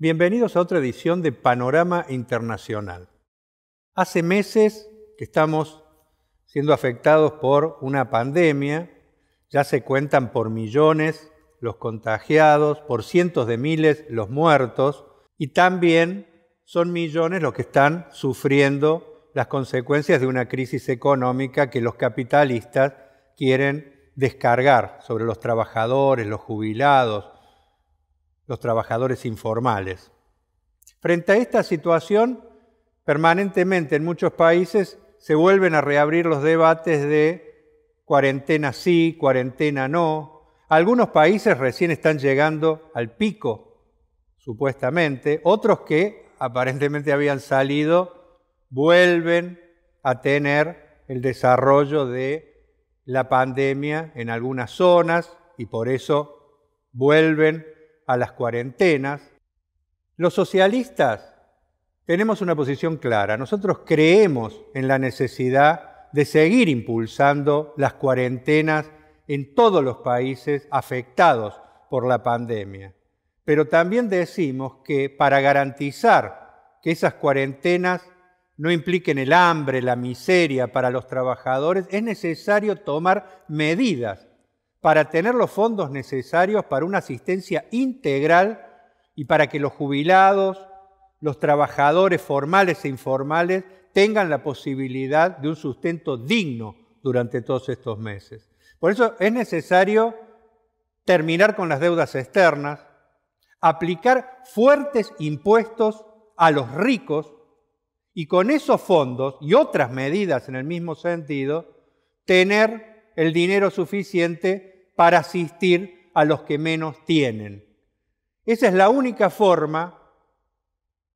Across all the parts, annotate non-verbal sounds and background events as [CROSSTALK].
Bienvenidos a otra edición de Panorama Internacional. Hace meses que estamos siendo afectados por una pandemia, ya se cuentan por millones los contagiados, por cientos de miles los muertos y también son millones los que están sufriendo las consecuencias de una crisis económica que los capitalistas quieren descargar sobre los trabajadores, los jubilados, los trabajadores informales. Frente a esta situación, permanentemente en muchos países se vuelven a reabrir los debates de cuarentena sí, cuarentena no. Algunos países recién están llegando al pico, supuestamente. Otros que aparentemente habían salido vuelven a tener el desarrollo de la pandemia en algunas zonas y por eso vuelven a las cuarentenas, los socialistas tenemos una posición clara. Nosotros creemos en la necesidad de seguir impulsando las cuarentenas en todos los países afectados por la pandemia. Pero también decimos que para garantizar que esas cuarentenas no impliquen el hambre, la miseria para los trabajadores, es necesario tomar medidas para tener los fondos necesarios para una asistencia integral y para que los jubilados, los trabajadores formales e informales tengan la posibilidad de un sustento digno durante todos estos meses. Por eso es necesario terminar con las deudas externas, aplicar fuertes impuestos a los ricos y con esos fondos y otras medidas en el mismo sentido, tener el dinero suficiente para asistir a los que menos tienen. Esa es la única forma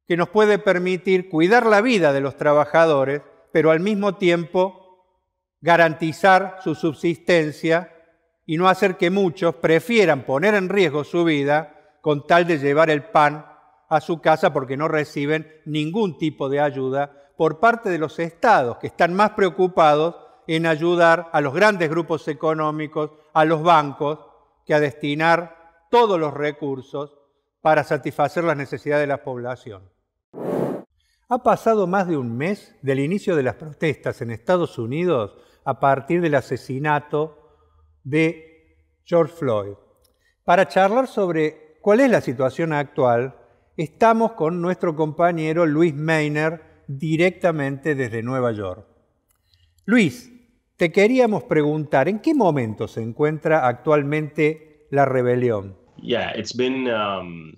que nos puede permitir cuidar la vida de los trabajadores, pero al mismo tiempo garantizar su subsistencia y no hacer que muchos prefieran poner en riesgo su vida con tal de llevar el pan a su casa porque no reciben ningún tipo de ayuda por parte de los estados, que están más preocupados en ayudar a los grandes grupos económicos, a los bancos, que a destinar todos los recursos para satisfacer las necesidades de la población. Ha pasado más de un mes del inicio de las protestas en Estados Unidos a partir del asesinato de George Floyd. Para charlar sobre cuál es la situación actual, estamos con nuestro compañero Luis Meiner directamente desde Nueva York. Luis, Te queríamos preguntar, ¿en qué momento se encuentra actualmente la rebelión? Yeah, it's been um,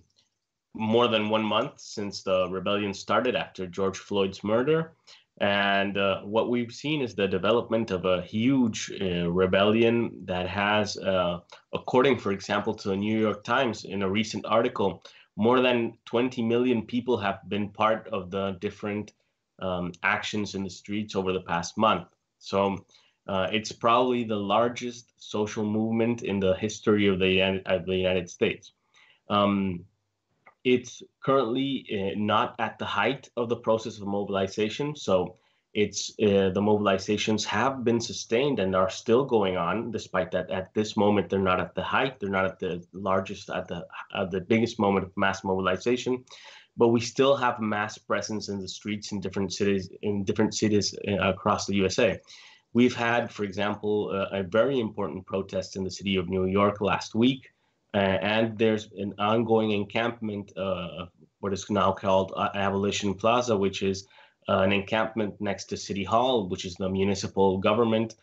more than one month since the rebellion started after George Floyd's murder. And uh, what we've seen is the development of a huge uh, rebellion that has, uh, according, for example, to the New York Times in a recent article, more than 20 million people have been part of the different um, actions in the streets over the past month. So uh, it's probably the largest social movement in the history of the United, of the United States. Um, it's currently uh, not at the height of the process of mobilization, so it's uh, the mobilizations have been sustained and are still going on, despite that at this moment they're not at the height, they're not at the largest, at the at the biggest moment of mass mobilization, but we still have mass presence in the streets in different cities in different cities uh, across the USA. We've had, for example, a, a very important protest in the city of New York last week, uh, and there's an ongoing encampment of uh, what is now called uh, Abolition Plaza, which is uh, an encampment next to City Hall, which is the municipal government.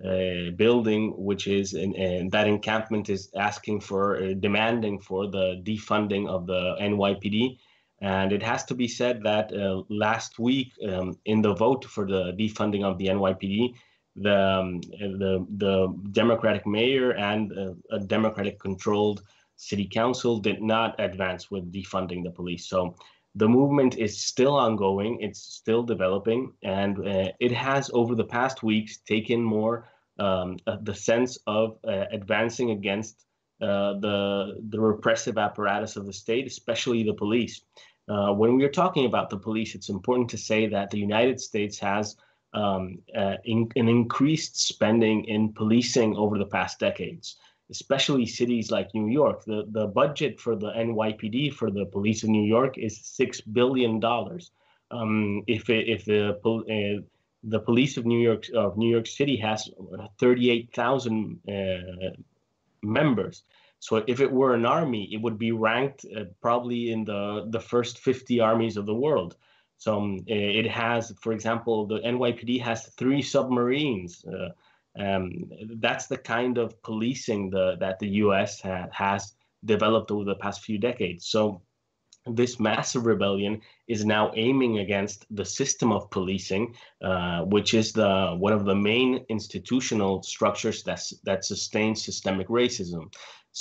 Uh, building, which is and, and that encampment is asking for, uh, demanding for the defunding of the NYPD. And it has to be said that uh, last week um, in the vote for the defunding of the NYPD, the um, the, the Democratic mayor and a, a Democratic-controlled city council did not advance with defunding the police. So the movement is still ongoing. It's still developing, and uh, it has over the past weeks taken more um, uh, the sense of uh, advancing against uh, the the repressive apparatus of the state, especially the police. Uh, when we are talking about the police, it's important to say that the United States has um, uh, in, an increased spending in policing over the past decades, especially cities like New York. The, the budget for the NYPD, for the police in New York, is $6 billion. Um, if, it, if the, uh, the police of New York, of New York City has 38,000 uh, members, so if it were an army, it would be ranked uh, probably in the, the first 50 armies of the world. So uh, it has, for example, the NYPD has three submarines. Uh, um, that's the kind of policing the, that the US ha- has developed over the past few decades. So this massive rebellion is now aiming against the system of policing, uh, which is the one of the main institutional structures that that sustains systemic racism.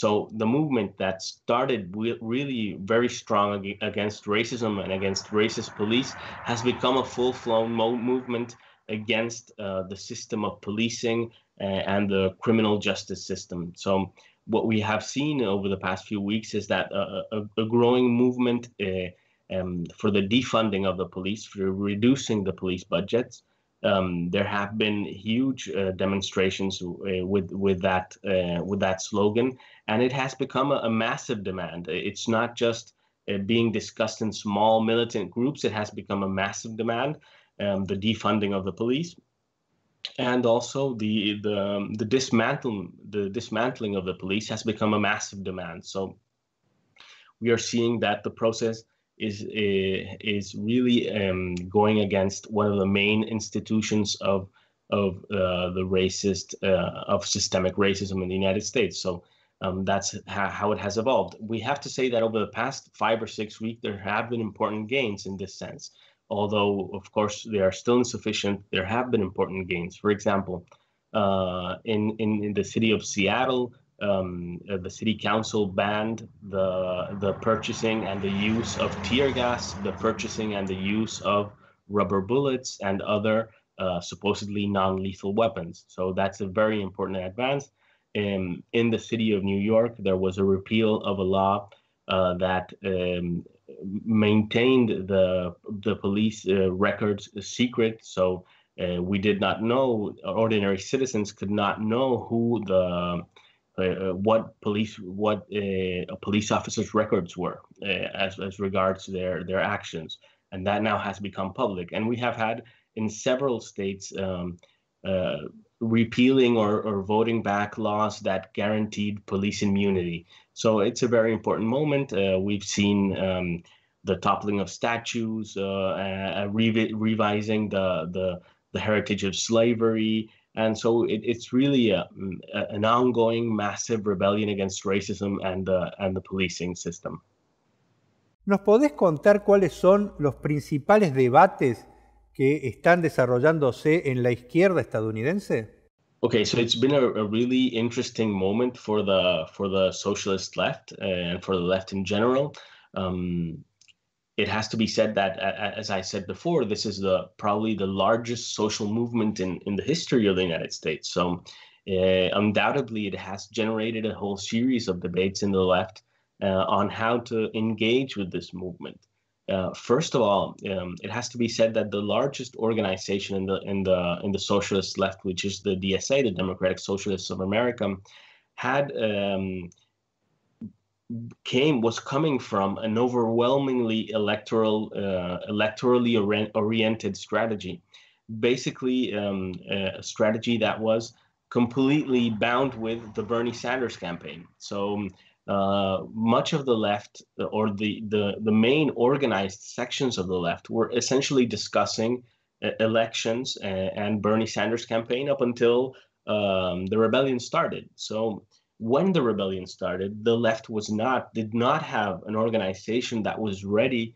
So the movement that started really very strong against racism and against racist police has become a full-flown movement against uh, the system of policing uh, and the criminal justice system. So what we have seen over the past few weeks is that uh, a, a, growing movement uh, um, for the defunding of the police, for reducing the police budgets, um, there have been huge uh, demonstrations uh, with with that uh, with that slogan, and it has become a, a massive demand. It's not just uh, being discussed in small militant groups; it has become a massive demand. Um, the defunding of the police, and also the the um, the dismantling the dismantling of the police has become a massive demand. So we are seeing that the process is eh, is really um, going against one of the main institutions of of uh, the racist uh, of systemic racism in the United States. So um, that's ha- how it has evolved. We have to say that over the past five or six weeks, there have been important gains in this sense. Although, of course, they are still insufficient, there have been important gains. For example, uh, in, in, in the city of Seattle, um, uh, the city council banned the the purchasing and the use of tear gas, the purchasing and the use of rubber bullets and other uh, supposedly non-lethal weapons. So that's a very important advance. Um, in the city of New York, there was a repeal of a law uh, that um, maintained the the police uh, records secret. So uh, we did not know ordinary citizens could not know who the uh, uh, what police what uh, police officers' records were uh, as as regards their their actions, and that now has become public. And we have had in several states um, uh, repealing or or voting back laws that guaranteed police immunity. So it's a very important moment. Uh, we've seen. Um, the toppling of statues, revi- revising the, the the heritage of slavery, and so it, it's really a, uh, mm, a, an ongoing massive rebellion against racism and the, and the policing system. ¿Nos podés contar cuáles son los principales debates que están desarrollándose en la izquierda estadounidense? Okay, so it's been a, a really interesting moment for the for the socialist left uh, and for the left in general. Um, it has to be said that, as I said before, this is the probably the largest social movement in, in the history of the United States. So, uh, undoubtedly, it has generated a whole series of debates in the left uh, on how to engage with this movement. Uh, first of all, um, it has to be said that the largest organization in the in the in the socialist left, which is the DSA, the Democratic Socialists of America, had. Um, came was coming from an overwhelmingly electoral uh, electorally oriented strategy basically um, uh, a strategy that was completely bound with the bernie sanders campaign so um, uh, much of the left uh, or the, the, the main organized sections of the left were essentially discussing uh, elections and, uh, and, bernie sanders campaign up until um, the rebellion started so when the rebellion started, the left was not did not have an organization that was ready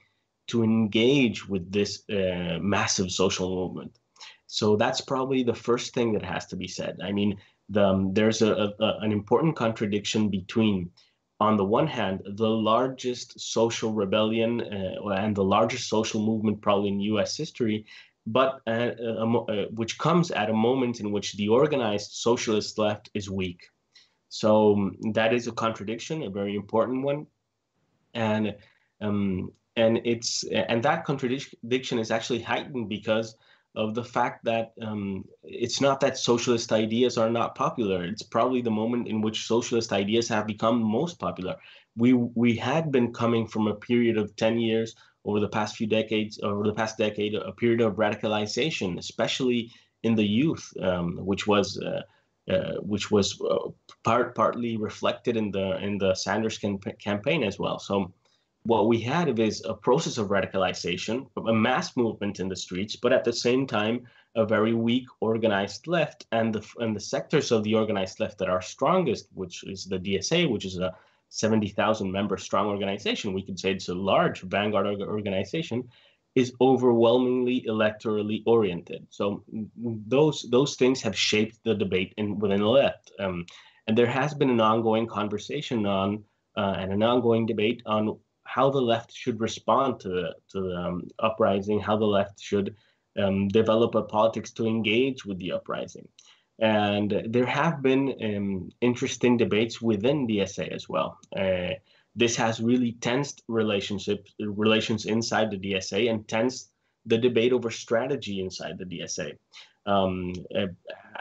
to engage with this uh, massive social movement. So that's probably the first thing that has to be said. I mean, the, um, there's a, a, an important contradiction between, on the one hand, the largest social rebellion uh, and the largest social movement probably in U.S. history, but uh, uh, uh, which comes at a moment in which the organized socialist left is weak so um, that is a contradiction, a very important one, and um, and it's and that contradiction is actually heightened because of the fact that um, it's not that socialist ideas are not popular. It's probably the moment in which socialist ideas have become most popular. We we had been coming from a period of ten years over the past few decades, over the past decade, a period of radicalization, especially in the youth, um, which was uh, uh, which was uh, part partly reflected in the in the Sanders camp- campaign as well. So what we had is a process of radicalization, a mass movement in the streets, but at the same time, a very weak organized left and the, and the sectors of the organized left that are strongest, which is the DSA, which is a 70,000 member strong organization. We could say it's a large vanguard organization is overwhelmingly electorally oriented. So those those things have shaped the debate in, within the left, um, and there has been an ongoing conversation on uh, and an ongoing debate on how the left should respond to the to the um, uprising, how the left should um, develop a politics to engage with the uprising. And there have been um, interesting debates within the SA as well. Uh, this has really tensed relationships relations inside the DSA and tensed the debate over strategy inside the DSA. Um, uh,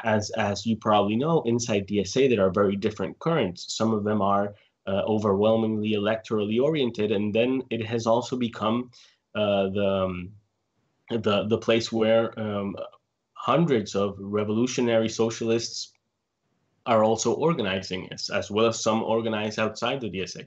as as you probably know, inside DSA there are very different currents. Some of them are uh, overwhelmingly electorally oriented, and then it has also become uh, the um, the the place where um, hundreds of revolutionary socialists are also organizing as, as well as some organize outside the DSA.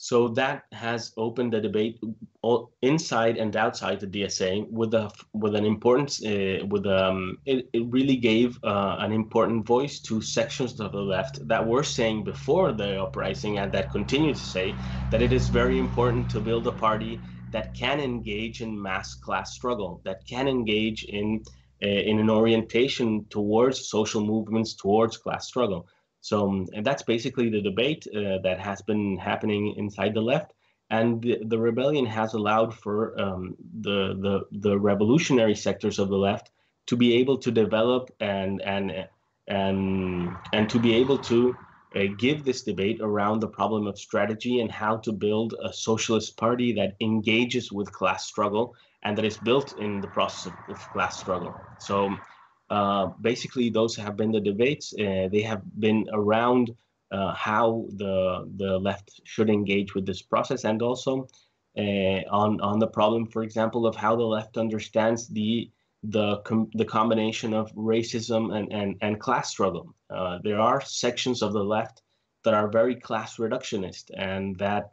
So that has opened the debate uh, inside and outside the DSA with a with an importance uh, with um it, it really gave uh, an important voice to sections of the left that were saying before the uprising and that continue to say that it is very important to build a party that can engage in mass class struggle that can engage in uh, in an orientation towards social movements towards class struggle so, um, and that's basically the debate uh, that has been happening inside the left. And the, the rebellion has allowed for um, the, the, the revolutionary sectors of the left to be able to develop and, and, and, and to be able to uh, give this debate around the problem of strategy and how to build a socialist party that engages with class struggle and that is built in the process of, of class struggle. So um, uh, basically, those have been the debates. Uh, they have been around uh, how the the left should engage with this process, and also on on the problem, for example, of how the left understands the the com- the combination of racism and and, and class struggle. Uh, there are sections of the left that are very class reductionist and that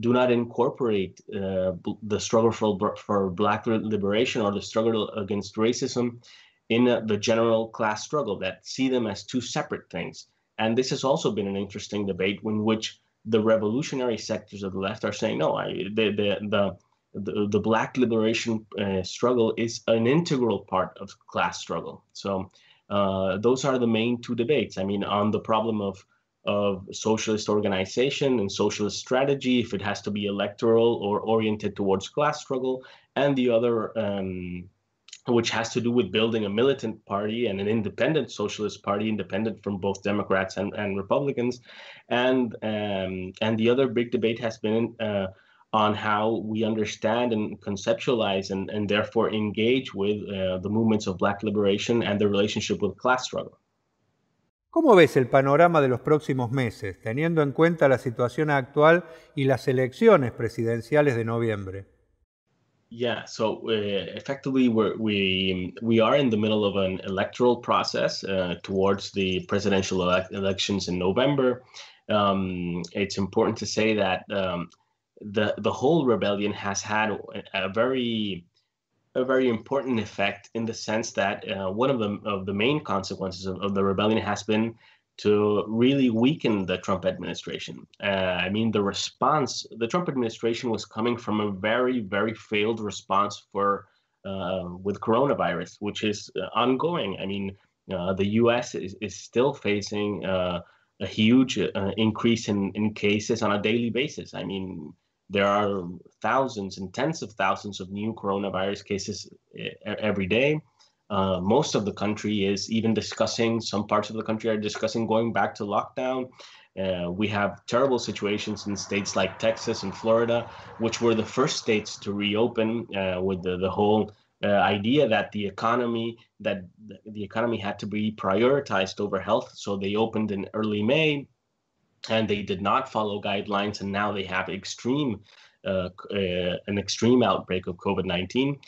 do not incorporate uh, b- the struggle for for black liberation or the struggle against racism in the general class struggle that see them as two separate things. And this has also been an interesting debate in which the revolutionary sectors of the left are saying, no, I, the, the, the, the, black liberation uh, struggle is an integral part of class struggle. So uh, those are the main two debates. I mean, on the problem of of socialist organization and socialist strategy, if it has to be electoral or oriented towards class struggle, and the other um, which has to do with building a militant party and an independent socialist party, independent from both Democrats and, and Republicans. And um, and the other big debate has been uh, on how we understand and conceptualize and, and therefore engage with uh, the movements of Black liberation and the relationship with class struggle. ¿Cómo ves el panorama de los próximos meses, teniendo en cuenta la situación actual y las elecciones presidenciales de noviembre? Yeah, so uh, effectively, we're, we we are in the middle of an electoral process uh, towards the presidential ele- elections in November. Um, it's important to say that um, the the whole rebellion has had a very a very important effect in the sense that uh, one of the of the main consequences of, of the rebellion has been to really weaken the Trump administration. Uh, I mean, the response, the Trump administration was coming from a very, very failed response for uh, with coronavirus, which is uh, ongoing. I mean, uh, the U.S. is, is still facing uh, a huge increase in, in cases on a daily basis. I mean, there are thousands and tens of thousands of new coronavirus cases every day uh, most of the country is even discussing, some parts of the country are discussing going back to lockdown. Uh, we have terrible situations in states like Texas and Florida, which were the first states to reopen uh, with the, the whole uh, idea that the economy that the economy had to be prioritized over health. So they opened in early May, and they did not follow guidelines, and now they have extreme uh, uh, an extreme outbreak of COVID nineteen.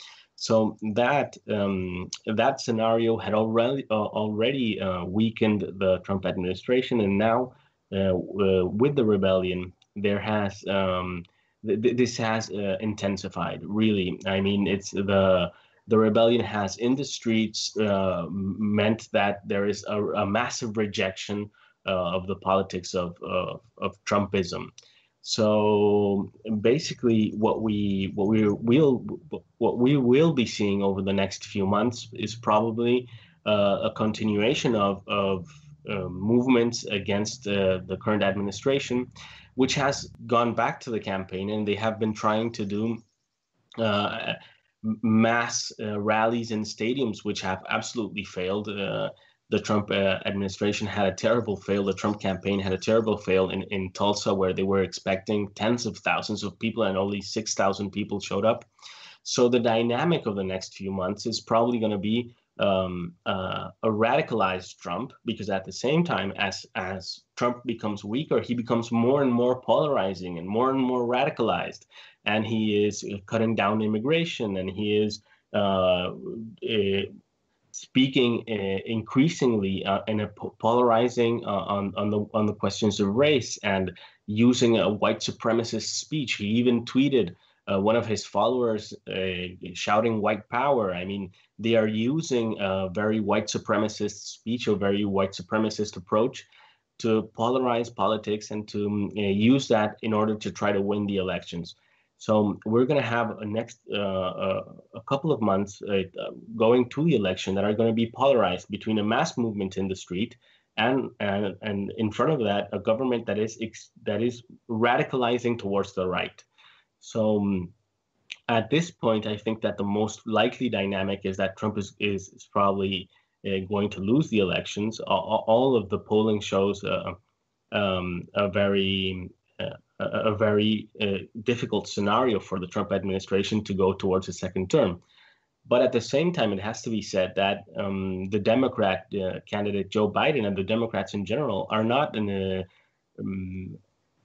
So that um, that scenario had already uh, already uh, weakened the Trump administration, and now uh, uh with the rebellion, there has um, th- this has uh, intensified. Really, I mean, it's the the rebellion has in the streets uh, meant that there is a, a massive rejection of the politics of of, of Trumpism. So basically, what we what we will what we will be seeing over the next few months is probably uh, a continuation of of uh, movements against uh, the current administration, which has gone back to the campaign, and they have been trying to do. Uh, mass uh, rallies in stadiums which have absolutely failed uh, the Trump uh, administration had a terrible fail. The Trump campaign had a terrible fail in, in Tulsa, where they were expecting tens of thousands of people and only 6,000 people showed up. So the dynamic of the next few months is probably going to be um, uh, a radicalized Trump, because at the same time, as, as Trump becomes weaker, he becomes more and more polarizing and more and more radicalized. And he is cutting down immigration and he is uh, eh, speaking uh, increasingly uh, and polarizing uh, on, on, the, on the questions of race and using a white supremacist speech. He even tweeted uh, one of his followers uh, shouting white power. I mean, they are using a very white supremacist speech or very white supremacist approach to polarize politics and to uh, use that in order to try to win the elections. So we're going to have a next uh, uh, a couple of months uh, going to the election that are going to be polarized between a mass movement in the street and and, and in front of that a government that is that is radicalizing towards the right. So. Um, at this point, I think that the most likely dynamic is that Trump is, is, is probably uh, going to lose the elections. All, all of the polling shows um, a very a, very uh, difficult scenario for the Trump administration to go towards a second term. But at the same time, it has to be said that um, the Democrat uh, candidate Joe Biden and the Democrats in general are not in a, um,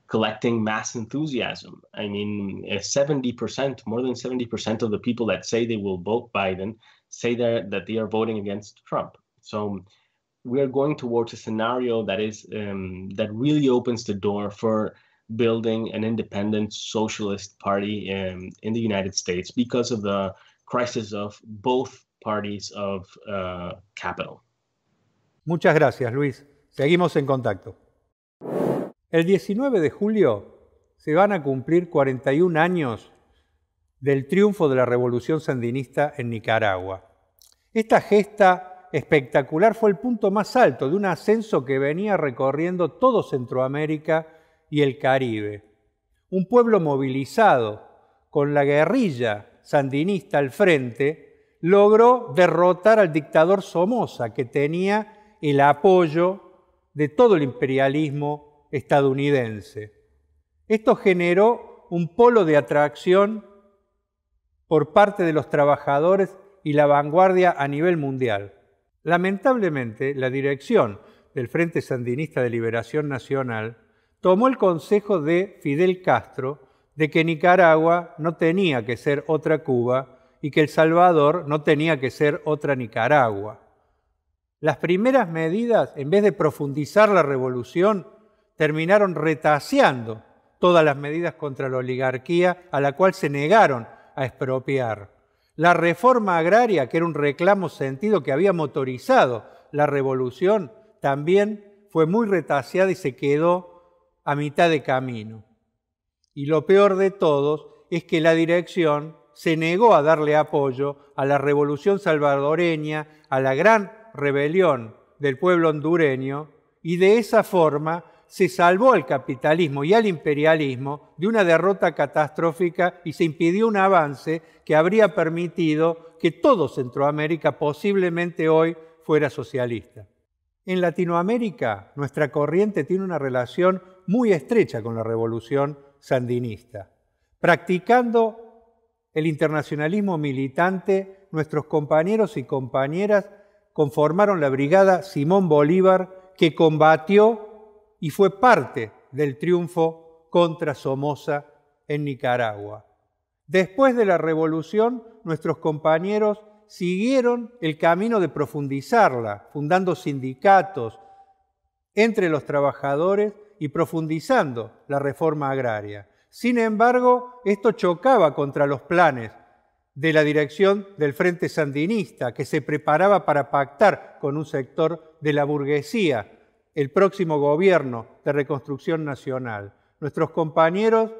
collecting mass enthusiasm. I mean, 70%, more than 70% of the people that say they will vote Biden say that they are voting against Trump. So um, we are going towards a scenario that is um, that really opens the door for building an independent socialist party in, in the United States because of the crisis of both parties of uh, capital. Muchas gracias, Luis. Seguimos en contacto. El 19 de julio se van a cumplir 41 años del triunfo de la revolución sandinista en Nicaragua. Esta gesta espectacular fue el punto más alto de un ascenso que venía recorriendo todo Centroamérica y el Caribe. Un pueblo movilizado, con la guerrilla sandinista al frente, logró derrotar al dictador Somoza, que tenía el apoyo de todo el imperialismo estadounidense. Esto generó un polo de atracción por parte de los trabajadores y la vanguardia a nivel mundial. Lamentablemente, la dirección del Frente Sandinista de Liberación Nacional tomó el consejo de Fidel Castro de que Nicaragua no tenía que ser otra Cuba y que El Salvador no tenía que ser otra Nicaragua. Las primeras medidas, en vez de profundizar la revolución, terminaron retaseando todas las medidas contra la oligarquía a la cual se negaron a expropiar. La reforma agraria, que era un reclamo sentido que había motorizado la revolución, también fue muy retaseada y se quedó a mitad de camino. Y lo peor de todos es que la dirección se negó a darle apoyo a la revolución salvadoreña, a la gran rebelión del pueblo hondureño, y de esa forma se salvó al capitalismo y al imperialismo de una derrota catastrófica y se impidió un avance que habría permitido que todo Centroamérica posiblemente hoy fuera socialista. En Latinoamérica, nuestra corriente tiene una relación muy estrecha con la revolución sandinista. Practicando el internacionalismo militante, nuestros compañeros y compañeras conformaron la brigada Simón Bolívar que combatió y fue parte del triunfo contra Somoza en Nicaragua. Después de la revolución, nuestros compañeros siguieron el camino de profundizarla, fundando sindicatos entre los trabajadores y profundizando la reforma agraria. Sin embargo, esto chocaba contra los planes de la dirección del Frente Sandinista, que se preparaba para pactar con un sector de la burguesía el próximo gobierno de reconstrucción nacional. Nuestros compañeros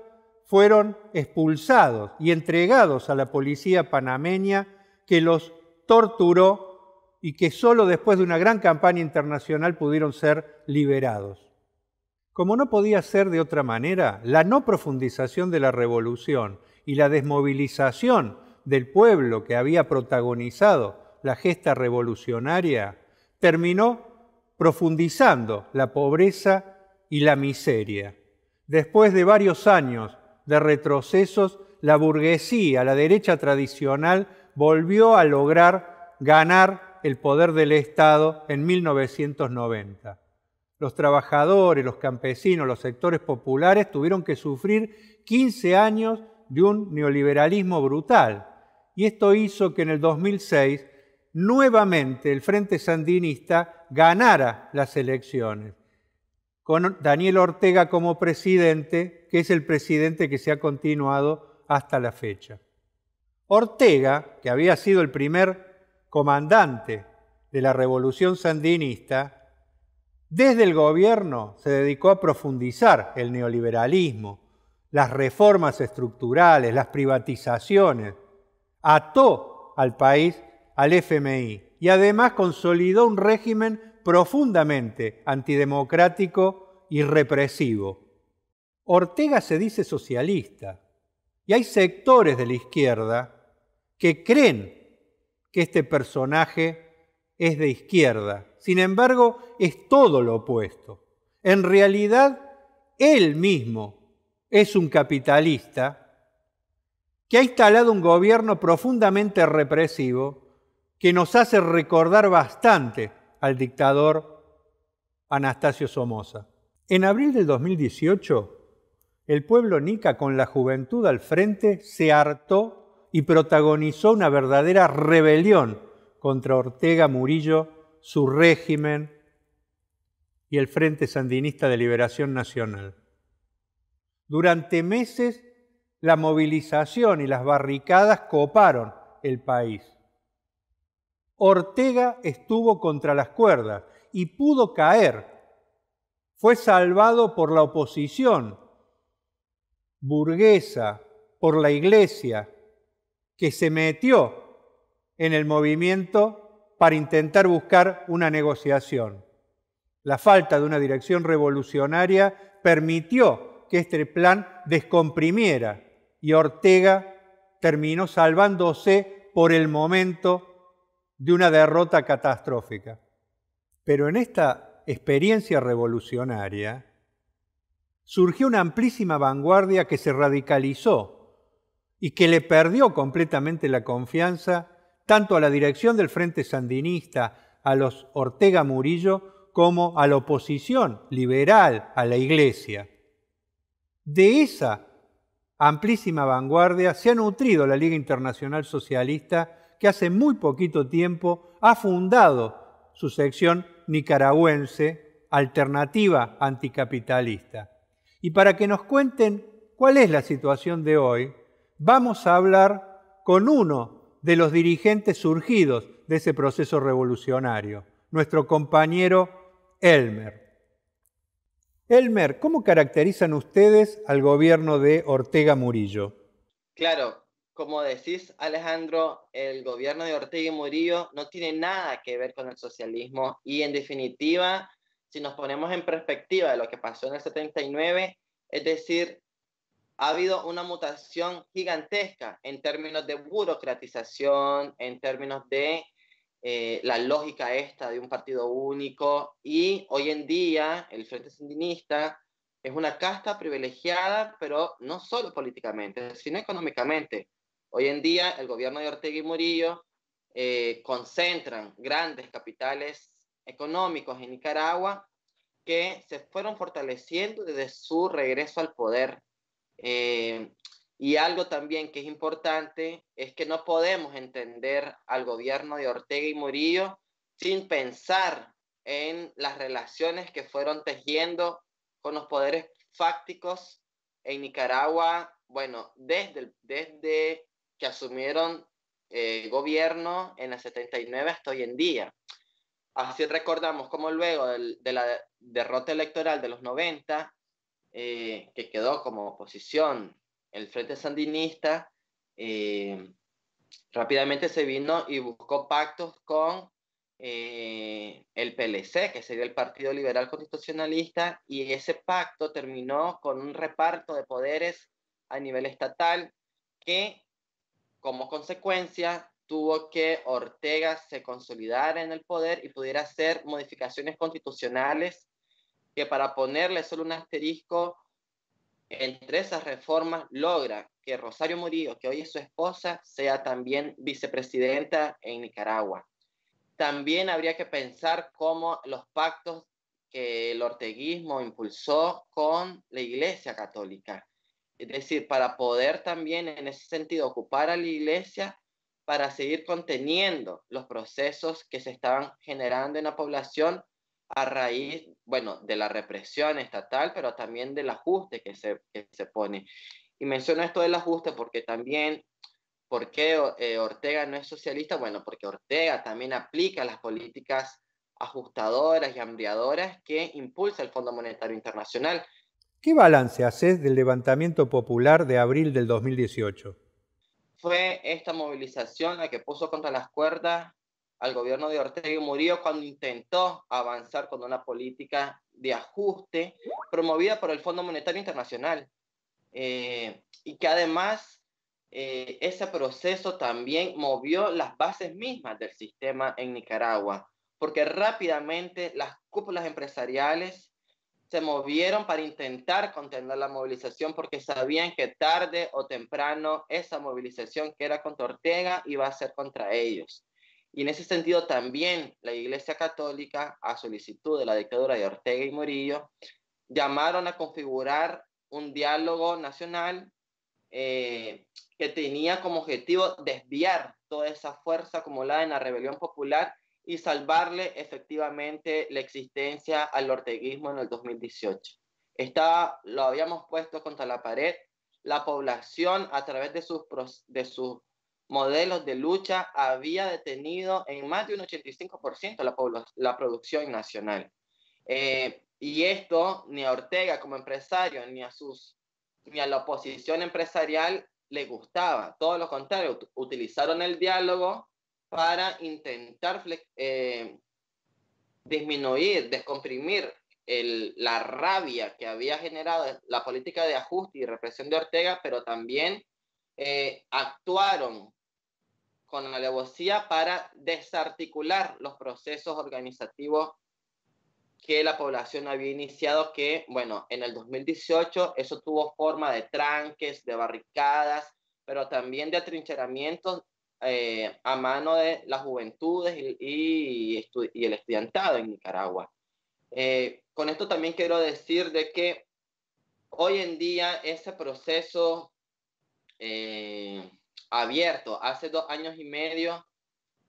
fueron expulsados y entregados a la policía panameña que los torturó y que solo después de una gran campaña internacional pudieron ser liberados. Como no podía ser de otra manera, la no profundización de la revolución y la desmovilización del pueblo que había protagonizado la gesta revolucionaria terminó profundizando la pobreza y la miseria. Después de varios años de retrocesos, la burguesía, la derecha tradicional, volvió a lograr ganar el poder del Estado en 1990 los trabajadores, los campesinos, los sectores populares tuvieron que sufrir 15 años de un neoliberalismo brutal. Y esto hizo que en el 2006 nuevamente el Frente Sandinista ganara las elecciones, con Daniel Ortega como presidente, que es el presidente que se ha continuado hasta la fecha. Ortega, que había sido el primer comandante de la revolución sandinista, desde el gobierno se dedicó a profundizar el neoliberalismo, las reformas estructurales, las privatizaciones, ató al país al FMI y además consolidó un régimen profundamente antidemocrático y represivo. Ortega se dice socialista y hay sectores de la izquierda que creen que este personaje es de izquierda sin embargo, es todo lo opuesto. En realidad, él mismo es un capitalista que ha instalado un gobierno profundamente represivo que nos hace recordar bastante al dictador Anastasio Somoza. En abril de 2018, el pueblo nica con la juventud al frente se hartó y protagonizó una verdadera rebelión contra Ortega Murillo su régimen y el Frente Sandinista de Liberación Nacional. Durante meses la movilización y las barricadas coparon el país. Ortega estuvo contra las cuerdas y pudo caer. Fue salvado por la oposición burguesa, por la iglesia, que se metió en el movimiento para intentar buscar una negociación. La falta de una dirección revolucionaria permitió que este plan descomprimiera y Ortega terminó salvándose por el momento de una derrota catastrófica. Pero en esta experiencia revolucionaria surgió una amplísima vanguardia que se radicalizó y que le perdió completamente la confianza tanto a la dirección del Frente Sandinista, a los Ortega Murillo, como a la oposición liberal, a la Iglesia. De esa amplísima vanguardia se ha nutrido la Liga Internacional Socialista, que hace muy poquito tiempo ha fundado su sección nicaragüense, alternativa anticapitalista. Y para que nos cuenten cuál es la situación de hoy, vamos a hablar con uno de los dirigentes surgidos de ese proceso revolucionario, nuestro compañero Elmer. Elmer, ¿cómo caracterizan ustedes al gobierno de Ortega Murillo? Claro, como decís Alejandro, el gobierno de Ortega y Murillo no tiene nada que ver con el socialismo y en definitiva, si nos ponemos en perspectiva de lo que pasó en el 79, es decir, ha habido una mutación gigantesca en términos de burocratización, en términos de eh, la lógica esta de un partido único y hoy en día el Frente Sandinista es una casta privilegiada, pero no solo políticamente, sino económicamente. Hoy en día el gobierno de Ortega y Murillo eh, concentran grandes capitales económicos en Nicaragua que se fueron fortaleciendo desde su regreso al poder eh, y algo también que es importante es que no podemos entender al gobierno de Ortega y Murillo sin pensar en las relaciones que fueron tejiendo con los poderes fácticos en Nicaragua, bueno, desde, desde que asumieron eh, gobierno en la 79 hasta hoy en día. Así recordamos como luego de la derrota electoral de los 90, eh, que quedó como oposición el Frente Sandinista, eh, rápidamente se vino y buscó pactos con eh, el PLC, que sería el Partido Liberal Constitucionalista, y ese pacto terminó con un reparto de poderes a nivel estatal que como consecuencia tuvo que Ortega se consolidara en el poder y pudiera hacer modificaciones constitucionales que para ponerle solo un asterisco entre esas reformas logra que Rosario Murillo, que hoy es su esposa, sea también vicepresidenta en Nicaragua. También habría que pensar cómo los pactos que el orteguismo impulsó con la Iglesia Católica. Es decir, para poder también en ese sentido ocupar a la Iglesia para seguir conteniendo los procesos que se estaban generando en la población a raíz, bueno, de la represión estatal, pero también del ajuste que se, que se pone. Y menciono esto del ajuste porque también, ¿por qué eh, Ortega no es socialista? Bueno, porque Ortega también aplica las políticas ajustadoras y ampliadoras que impulsa el Fondo Monetario Internacional. ¿Qué balance haces del levantamiento popular de abril del 2018? Fue esta movilización la que puso contra las cuerdas al gobierno de Ortega murió cuando intentó avanzar con una política de ajuste promovida por el Fondo Monetario Internacional eh, y que además eh, ese proceso también movió las bases mismas del sistema en Nicaragua, porque rápidamente las cúpulas empresariales se movieron para intentar contener la movilización porque sabían que tarde o temprano esa movilización que era contra Ortega iba a ser contra ellos. Y en ese sentido también la Iglesia Católica, a solicitud de la dictadura de Ortega y Murillo, llamaron a configurar un diálogo nacional eh, que tenía como objetivo desviar toda esa fuerza acumulada en la rebelión popular y salvarle efectivamente la existencia al orteguismo en el 2018. Estaba, lo habíamos puesto contra la pared, la población a través de sus, de sus modelos de lucha había detenido en más de un 85% la, producción nacional. Eh, y esto ni a Ortega como empresario, ni a, sus, ni a la oposición empresarial le gustaba. Todo lo contrario, utilizaron el diálogo para intentar eh, disminuir, descomprimir la rabia que había generado la política de ajuste y represión de Ortega, pero también eh, actuaron con alevosía para desarticular los procesos organizativos que la población había iniciado, que, bueno, en el 2018 eso tuvo forma de tranques, de barricadas, pero también de atrincheramientos eh, a mano de las juventudes y, el estudiantado en Nicaragua. Eh, con esto también quiero decir de que hoy en día ese proceso eh, abierto hace dos años y medio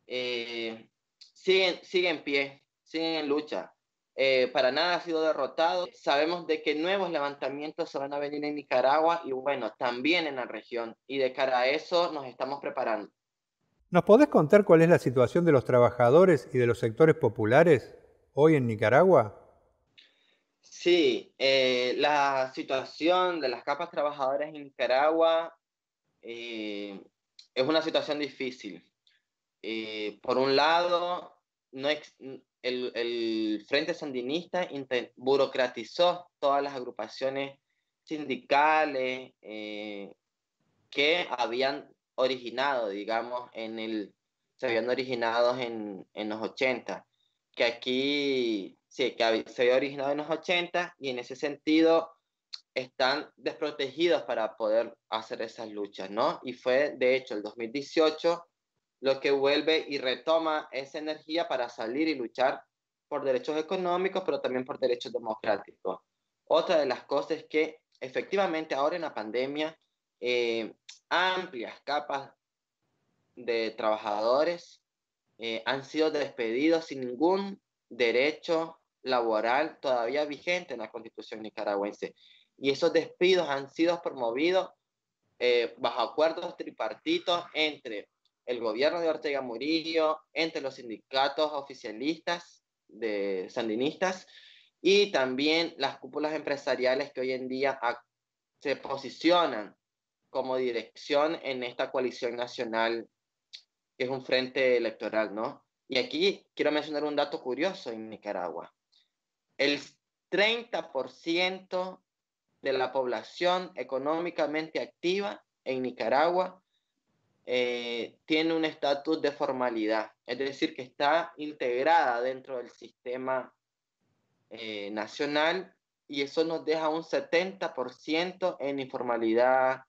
eh, siguen, sigue en pie, siguen en lucha. Eh, para nada ha sido derrotado. Sabemos de que nuevos levantamientos se van a venir en Nicaragua y bueno, también en la región. Y de cara a eso nos estamos preparando. ¿Nos podés contar cuál es la situación de los trabajadores y de los sectores populares hoy en Nicaragua? Sí, la situación de las capas trabajadoras en Nicaragua eh, es una situación difícil. Eh, por un lado, no el, el, Frente Sandinista burocratizó todas las agrupaciones sindicales eh, que habían originado, digamos, en el, se habían originado en, en los 80, que aquí, sí, que se había originado en los 80 y en ese sentido están desprotegidos para poder hacer esas luchas, ¿no? Y fue, de hecho, el 2018 lo que vuelve y retoma esa energía para salir y luchar por derechos económicos, pero también por derechos democráticos. Otra de las cosas es que efectivamente ahora en la pandemia, eh, amplias capas de trabajadores eh, han sido despedidos sin ningún derecho laboral todavía vigente en la constitución nicaragüense y esos despidos han sido promovidos eh, bajo acuerdos tripartitos entre el gobierno de Ortega Murillo, entre los sindicatos oficialistas de sandinistas y también las cúpulas empresariales que hoy en día se posicionan como dirección en esta coalición nacional que es un frente electoral, ¿no? Y aquí quiero mencionar un dato curioso en Nicaragua. El 30% de la población económicamente activa en Nicaragua eh, tiene un estatus de formalidad, es decir, que está integrada dentro del sistema eh, nacional y eso nos deja un 70% en informalidad,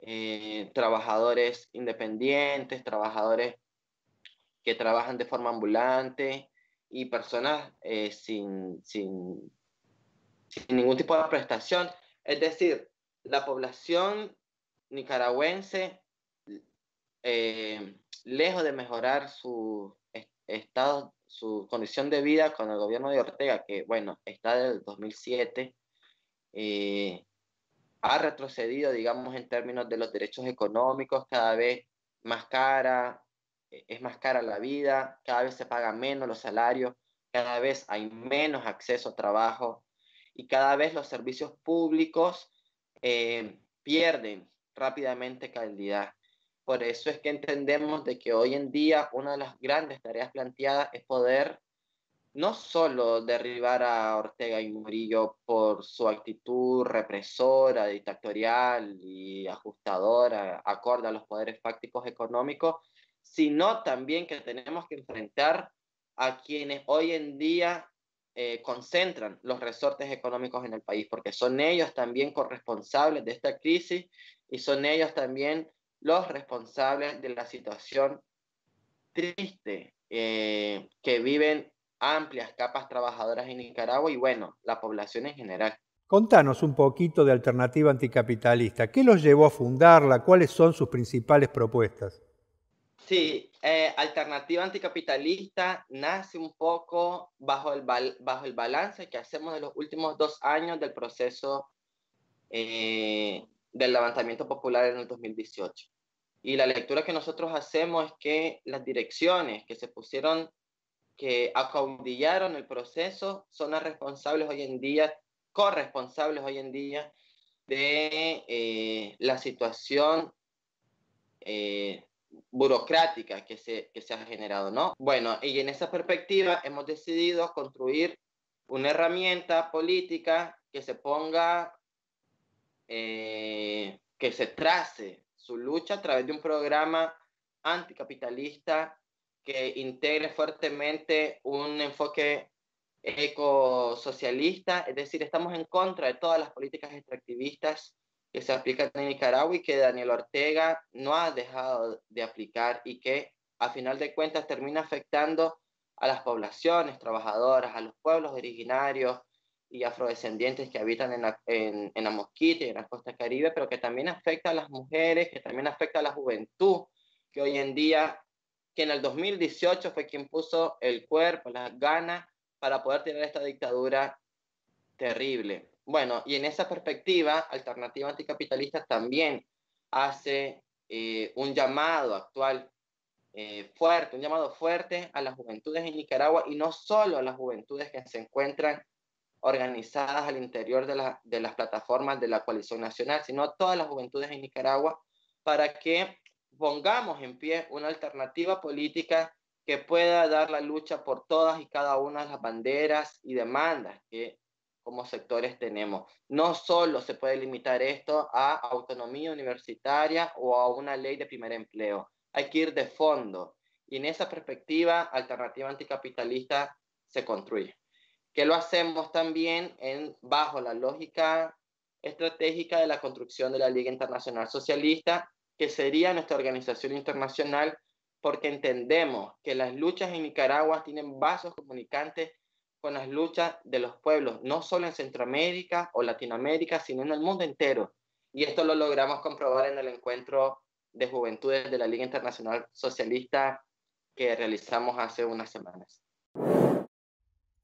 eh, trabajadores independientes, trabajadores que trabajan de forma ambulante y personas sin, sin ningún tipo de prestación es decir, la población nicaragüense, eh, lejos de mejorar su estado, su condición de vida con el gobierno de Ortega, que bueno, está del 2007, eh, ha retrocedido, digamos, en términos de los derechos económicos, cada vez más cara, es más cara la vida, cada vez se paga menos los salarios, cada vez hay menos acceso a trabajo, y cada vez los servicios públicos eh, pierden rápidamente calidad. Por eso es que entendemos de que hoy en día una de las grandes tareas planteadas es poder no solo derribar a Ortega y Murillo por su actitud represora, dictatorial y ajustadora, acorde a los poderes fácticos económicos, sino también que tenemos que enfrentar a quienes hoy en día eh, concentran los resortes económicos en el país, porque son ellos también corresponsables de esta crisis y son ellos también los responsables de la situación triste eh, que viven amplias capas trabajadoras en Nicaragua y bueno, la población en general. Contanos un poquito de Alternativa Anticapitalista. ¿Qué los llevó a fundarla? ¿Cuáles son sus principales propuestas? Sí, eh, Alternativa Anticapitalista nace un poco bajo el, bajo el balance que hacemos de los últimos dos años del proceso eh, del levantamiento popular en el 2018. Y la lectura que nosotros hacemos es que las direcciones que se pusieron, que acaudillaron el proceso, son las responsables hoy en día, corresponsables hoy en día de eh, la situación burocrática que se, que ha generado, ¿no? Bueno, y en esa perspectiva hemos decidido construir una herramienta política que se ponga, eh, que se trace su lucha a través de un programa anticapitalista que integre fuertemente un enfoque ecosocialista, es decir, estamos en contra de todas las políticas extractivistas que se aplica en Nicaragua y que Daniel Ortega no ha dejado de aplicar y que a final de cuentas termina afectando a las poblaciones trabajadoras, a los pueblos originarios y afrodescendientes que habitan en la, en la Mosquita y en la costa caribe, pero que también afecta a las mujeres, que también afecta a la juventud, que hoy en día, que en el 2018 fue quien puso el cuerpo, las ganas para poder tener esta dictadura terrible bueno, y en esa perspectiva, Alternativa Anticapitalista también hace eh, un llamado actual eh, fuerte, un llamado fuerte a las juventudes en Nicaragua y no solo a las juventudes que se encuentran organizadas al interior de, de las plataformas de la coalición nacional, sino a todas las juventudes en Nicaragua para que pongamos en pie una alternativa política que pueda dar la lucha por todas y cada una de las banderas y demandas que como sectores tenemos. No solo se puede limitar esto a autonomía universitaria o a una ley de primer empleo, hay que ir de fondo. Y en esa perspectiva, alternativa anticapitalista se construye. Que lo hacemos también en, bajo la lógica estratégica de la construcción de la Liga Internacional Socialista, que sería nuestra organización internacional, porque entendemos que las luchas en Nicaragua tienen vasos comunicantes con las luchas de los pueblos, no solo en Centroamérica o Latinoamérica, sino en el mundo entero. Y esto lo logramos comprobar en el encuentro de juventudes de la Liga Internacional Socialista que realizamos hace unas semanas.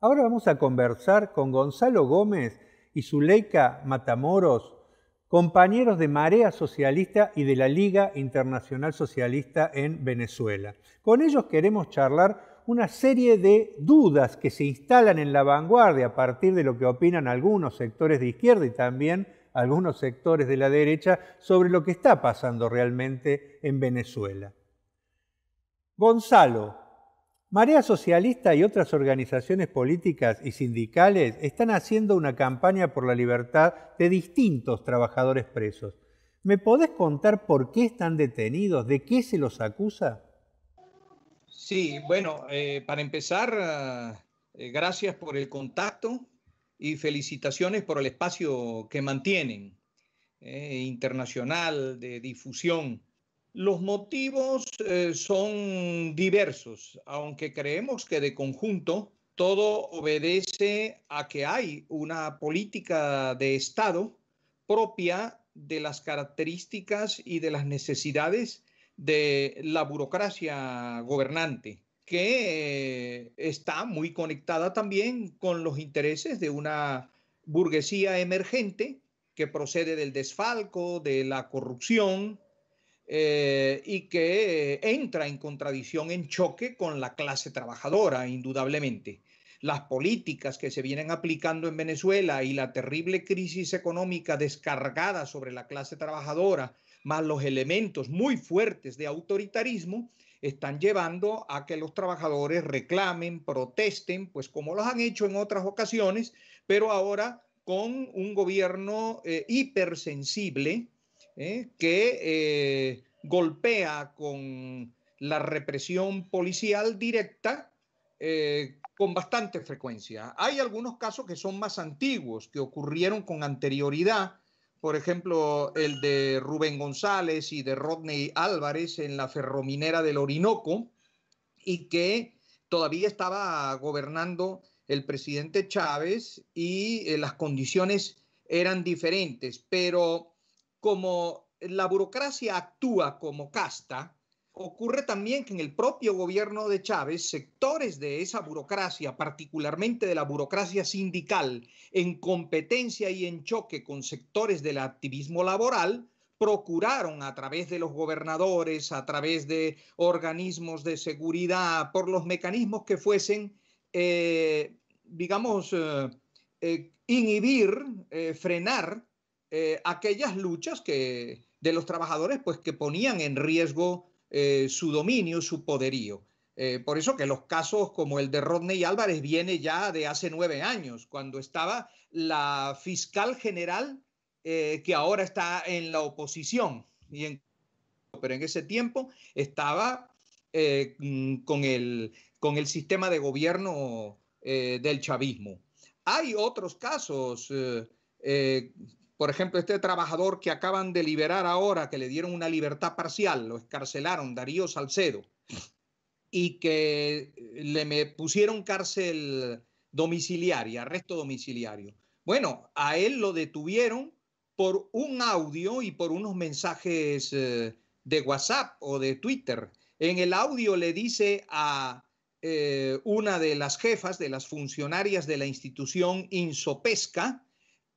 Ahora vamos a conversar con Gonzalo Gómez y Zuleika Matamoros, compañeros de Marea Socialista y de la Liga Internacional Socialista en Venezuela. Con ellos queremos charlar una serie de dudas que se instalan en la vanguardia a partir de lo que opinan algunos sectores de izquierda y también algunos sectores de la derecha sobre lo que está pasando realmente en Venezuela. Gonzalo, Marea Socialista y otras organizaciones políticas y sindicales están haciendo una campaña por la libertad de distintos trabajadores presos. ¿Me podés contar por qué están detenidos? ¿De qué se los acusa? Sí, bueno, eh, para empezar, eh, gracias por el contacto y felicitaciones por el espacio que mantienen, eh, internacional, de difusión. Los motivos son diversos, aunque creemos que de conjunto todo obedece a que hay una política de Estado propia de las características y de las necesidades de la burocracia gobernante, que eh, está muy conectada también con los intereses de una burguesía emergente que procede del desfalco, de la corrupción, eh, y que eh, entra en contradicción, en choque con la clase trabajadora, indudablemente. Las políticas que se vienen aplicando en Venezuela y la terrible crisis económica descargada sobre la clase trabajadora, más los elementos muy fuertes de autoritarismo, están llevando a que los trabajadores reclamen, protesten, pues como los han hecho en otras ocasiones, pero ahora con un gobierno eh, hipersensible eh, que eh, golpea con la represión policial directa con bastante frecuencia. Hay algunos casos que son más antiguos, que ocurrieron con anterioridad, por ejemplo, el de Rubén González y de Rodney Álvarez en la ferrominera del Orinoco, y que todavía estaba gobernando el presidente Chávez y eh, las condiciones eran diferentes, pero como la burocracia actúa como casta, Ocurre también que en el propio gobierno de Chávez, sectores de esa burocracia, particularmente de la burocracia sindical, en competencia y en choque con sectores del activismo laboral, procuraron a través de los gobernadores, a través de organismos de seguridad, por los mecanismos que fuesen, eh, digamos, eh, eh, inhibir, frenar aquellas luchas que, de los trabajadores, pues que ponían en riesgo eh, su dominio, su poderío. Eh, por eso que los casos como el de Rodney Álvarez viene ya de hace nueve años, cuando estaba la fiscal general eh, que ahora está en la oposición. pero en ese tiempo estaba mm, con, el, con el sistema de gobierno del chavismo. Hay otros casos por ejemplo, este trabajador que acaban de liberar ahora, que le dieron una libertad parcial, lo escarcelaron, Darío Salcedo, y que eh, le me pusieron cárcel domiciliaria, arresto domiciliario. Bueno, a él lo detuvieron por un audio y por unos mensajes eh, de WhatsApp o de Twitter. En el audio le dice a eh, una de las jefas, de las funcionarias de la institución Insopesca,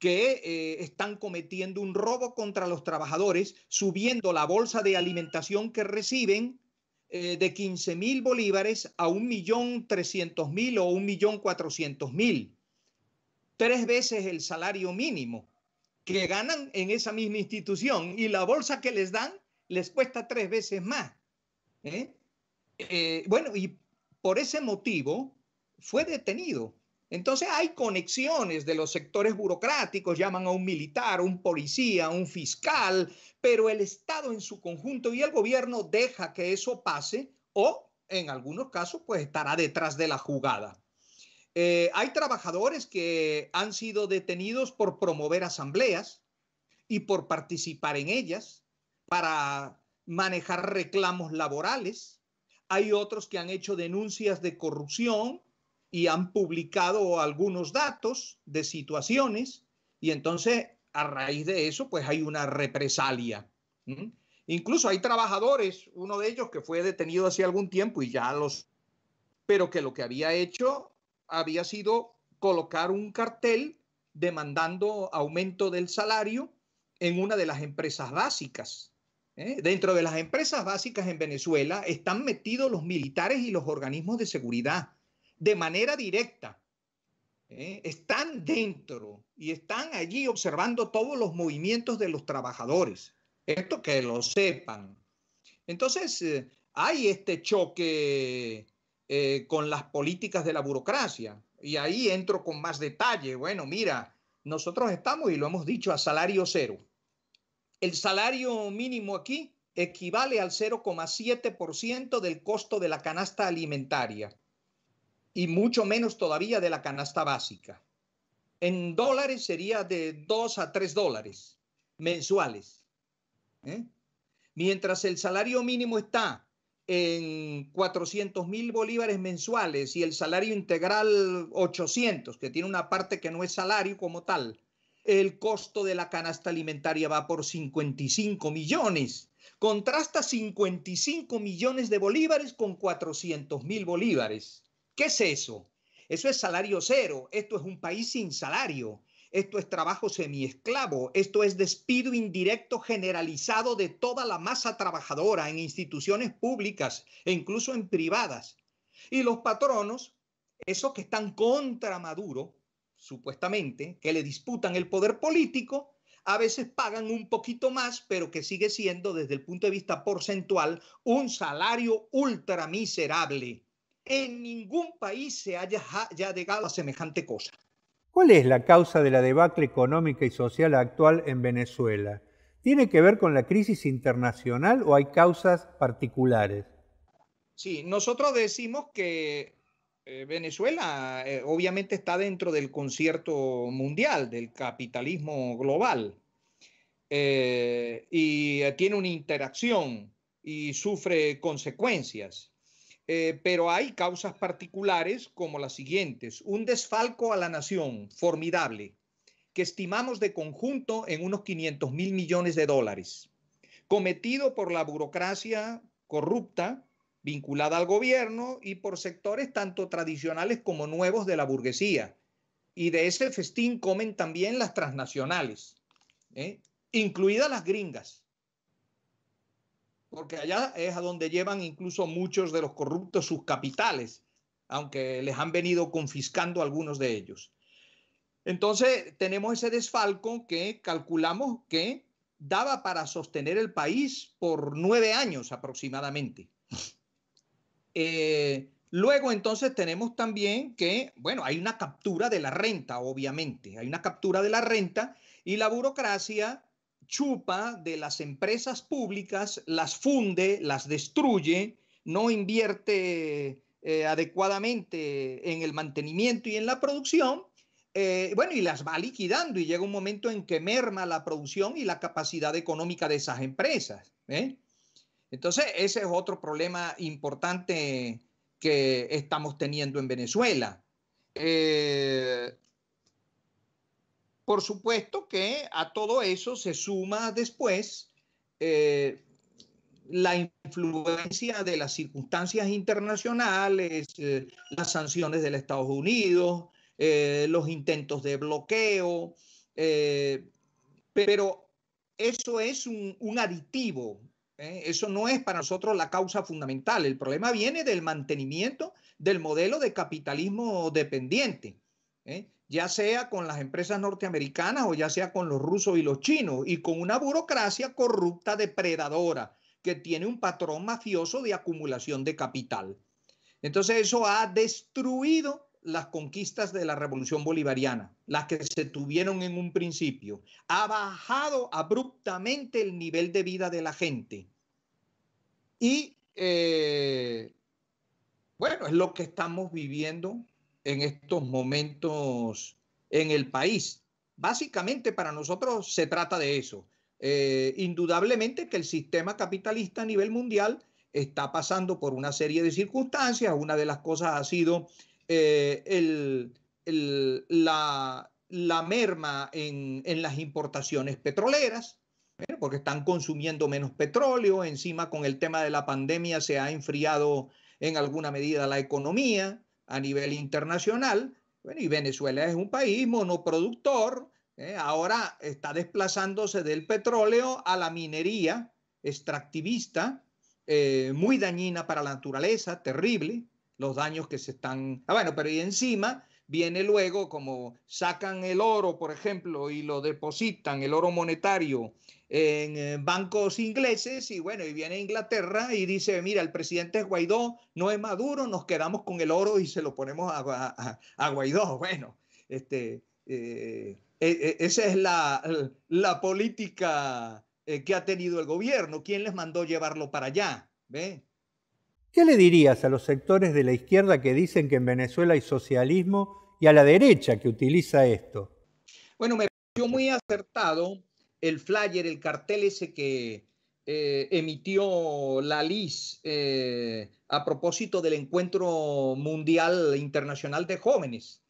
que eh, están cometiendo un robo contra los trabajadores, subiendo la bolsa de alimentación que reciben eh, de 15 mil bolívares a 1.300.000 o 1.400.000. Tres veces el salario mínimo que ganan en esa misma institución y la bolsa que les dan les cuesta tres veces más. ¿eh? bueno, y por ese motivo fue detenido entonces hay conexiones de los sectores burocráticos, llaman a un militar, un policía, un fiscal, pero el Estado en su conjunto y el gobierno deja que eso pase o en algunos casos pues estará detrás de la jugada. Eh, hay trabajadores que han sido detenidos por promover asambleas y por participar en ellas para manejar reclamos laborales. Hay otros que han hecho denuncias de corrupción y han publicado algunos datos de situaciones y entonces a raíz de eso pues hay una represalia. Incluso hay trabajadores, uno de ellos que fue detenido hace algún tiempo y ya los... pero que lo que había hecho había sido colocar un cartel demandando aumento del salario en una de las empresas básicas. ¿eh? Dentro de las empresas básicas en Venezuela están metidos los militares y los organismos de seguridad de manera directa. ¿eh? Están dentro y están allí observando todos los movimientos de los trabajadores. Esto que lo sepan. Entonces, eh, hay este choque eh, con las políticas de la burocracia. Y ahí entro con más detalle. Bueno, mira, nosotros estamos, y lo hemos dicho, a salario cero. El salario mínimo aquí equivale al 0,7% del costo de la canasta alimentaria y mucho menos todavía de la canasta básica. En dólares sería de 2 a 3 dólares mensuales. ¿eh? Mientras el salario mínimo está en 400 mil bolívares mensuales y el salario integral 800, que tiene una parte que no es salario como tal, el costo de la canasta alimentaria va por 55 millones. Contrasta 55 millones de bolívares con 400 mil bolívares. ¿Qué es eso? Eso es salario cero, esto es un país sin salario, esto es trabajo semiesclavo, esto es despido indirecto generalizado de toda la masa trabajadora en instituciones públicas e incluso en privadas. Y los patronos, esos que están contra Maduro, supuestamente, que le disputan el poder político, a veces pagan un poquito más, pero que sigue siendo, desde el punto de vista porcentual, un salario ultra miserable en ningún país se haya, llegado a semejante cosa. ¿Cuál es la causa de la debacle económica y social actual en Venezuela? ¿Tiene que ver con la crisis internacional o hay causas particulares? Sí, nosotros decimos que eh, Venezuela eh, obviamente está dentro del concierto mundial, del capitalismo global, eh, y tiene una interacción y sufre consecuencias. Eh, pero hay causas particulares como las siguientes. Un desfalco a la nación formidable, que estimamos de conjunto en unos 500 mil millones de dólares, cometido por la burocracia corrupta vinculada al gobierno y por sectores tanto tradicionales como nuevos de la burguesía. Y de ese festín comen también las transnacionales, ¿eh? incluidas las gringas, porque allá es a donde llevan incluso muchos de los corruptos sus capitales, aunque les han venido confiscando algunos de ellos. Entonces, tenemos ese desfalco que calculamos que daba para sostener el país por nueve años aproximadamente. Eh, luego, entonces, tenemos también que, bueno, hay una captura de la renta, obviamente, hay una captura de la renta y la burocracia chupa de las empresas públicas, las funde, las destruye, no invierte eh, adecuadamente en el mantenimiento y en la producción, eh, bueno, y las va liquidando y llega un momento en que merma la producción y la capacidad económica de esas empresas. ¿eh? Entonces, ese es otro problema importante que estamos teniendo en Venezuela. Por supuesto que a todo eso se suma después eh, la influencia de las circunstancias internacionales, eh, las sanciones de los Estados Unidos, eh, los intentos de bloqueo, pero eso es un, aditivo, eso no es para nosotros la causa fundamental, el problema viene del mantenimiento del modelo de capitalismo dependiente ya sea con las empresas norteamericanas o ya sea con los rusos y los chinos, y con una burocracia corrupta, depredadora, que tiene un patrón mafioso de acumulación de capital. Entonces eso ha destruido las conquistas de la revolución bolivariana, las que se tuvieron en un principio. Ha bajado abruptamente el nivel de vida de la gente. Y eh, bueno, es lo que estamos viviendo en estos momentos en el país. Básicamente para nosotros se trata de eso. Eh, indudablemente que el sistema capitalista a nivel mundial está pasando por una serie de circunstancias. Una de las cosas ha sido eh, la, merma en, las importaciones petroleras, ¿eh? porque están consumiendo menos petróleo. Encima con el tema de la pandemia se ha enfriado en alguna medida la economía a nivel internacional. y Venezuela es un país monoproductor, ¿eh? ahora está desplazándose del petróleo a la minería extractivista, eh, muy dañina para la naturaleza, terrible, los daños que se están... Ah, bueno, pero y encima viene luego como sacan el oro, por ejemplo, y lo depositan, el oro monetario en eh, bancos ingleses y bueno, y viene a Inglaterra y dice, mira, el presidente Guaidó, no es Maduro, nos quedamos con el oro y se lo ponemos a, Guaidó. [LAUGHS] Bueno, este, eh, e, e, esa es la, política eh, que ha tenido el gobierno, quién les mandó llevarlo para allá. ¿Ve? ¿Qué le dirías a los sectores de la izquierda que dicen que en Venezuela hay socialismo y a la derecha que utiliza esto? Bueno, me pareció muy acertado el flyer, el cartel ese que eh, emitió la LIS eh, a propósito del encuentro mundial internacional de jóvenes,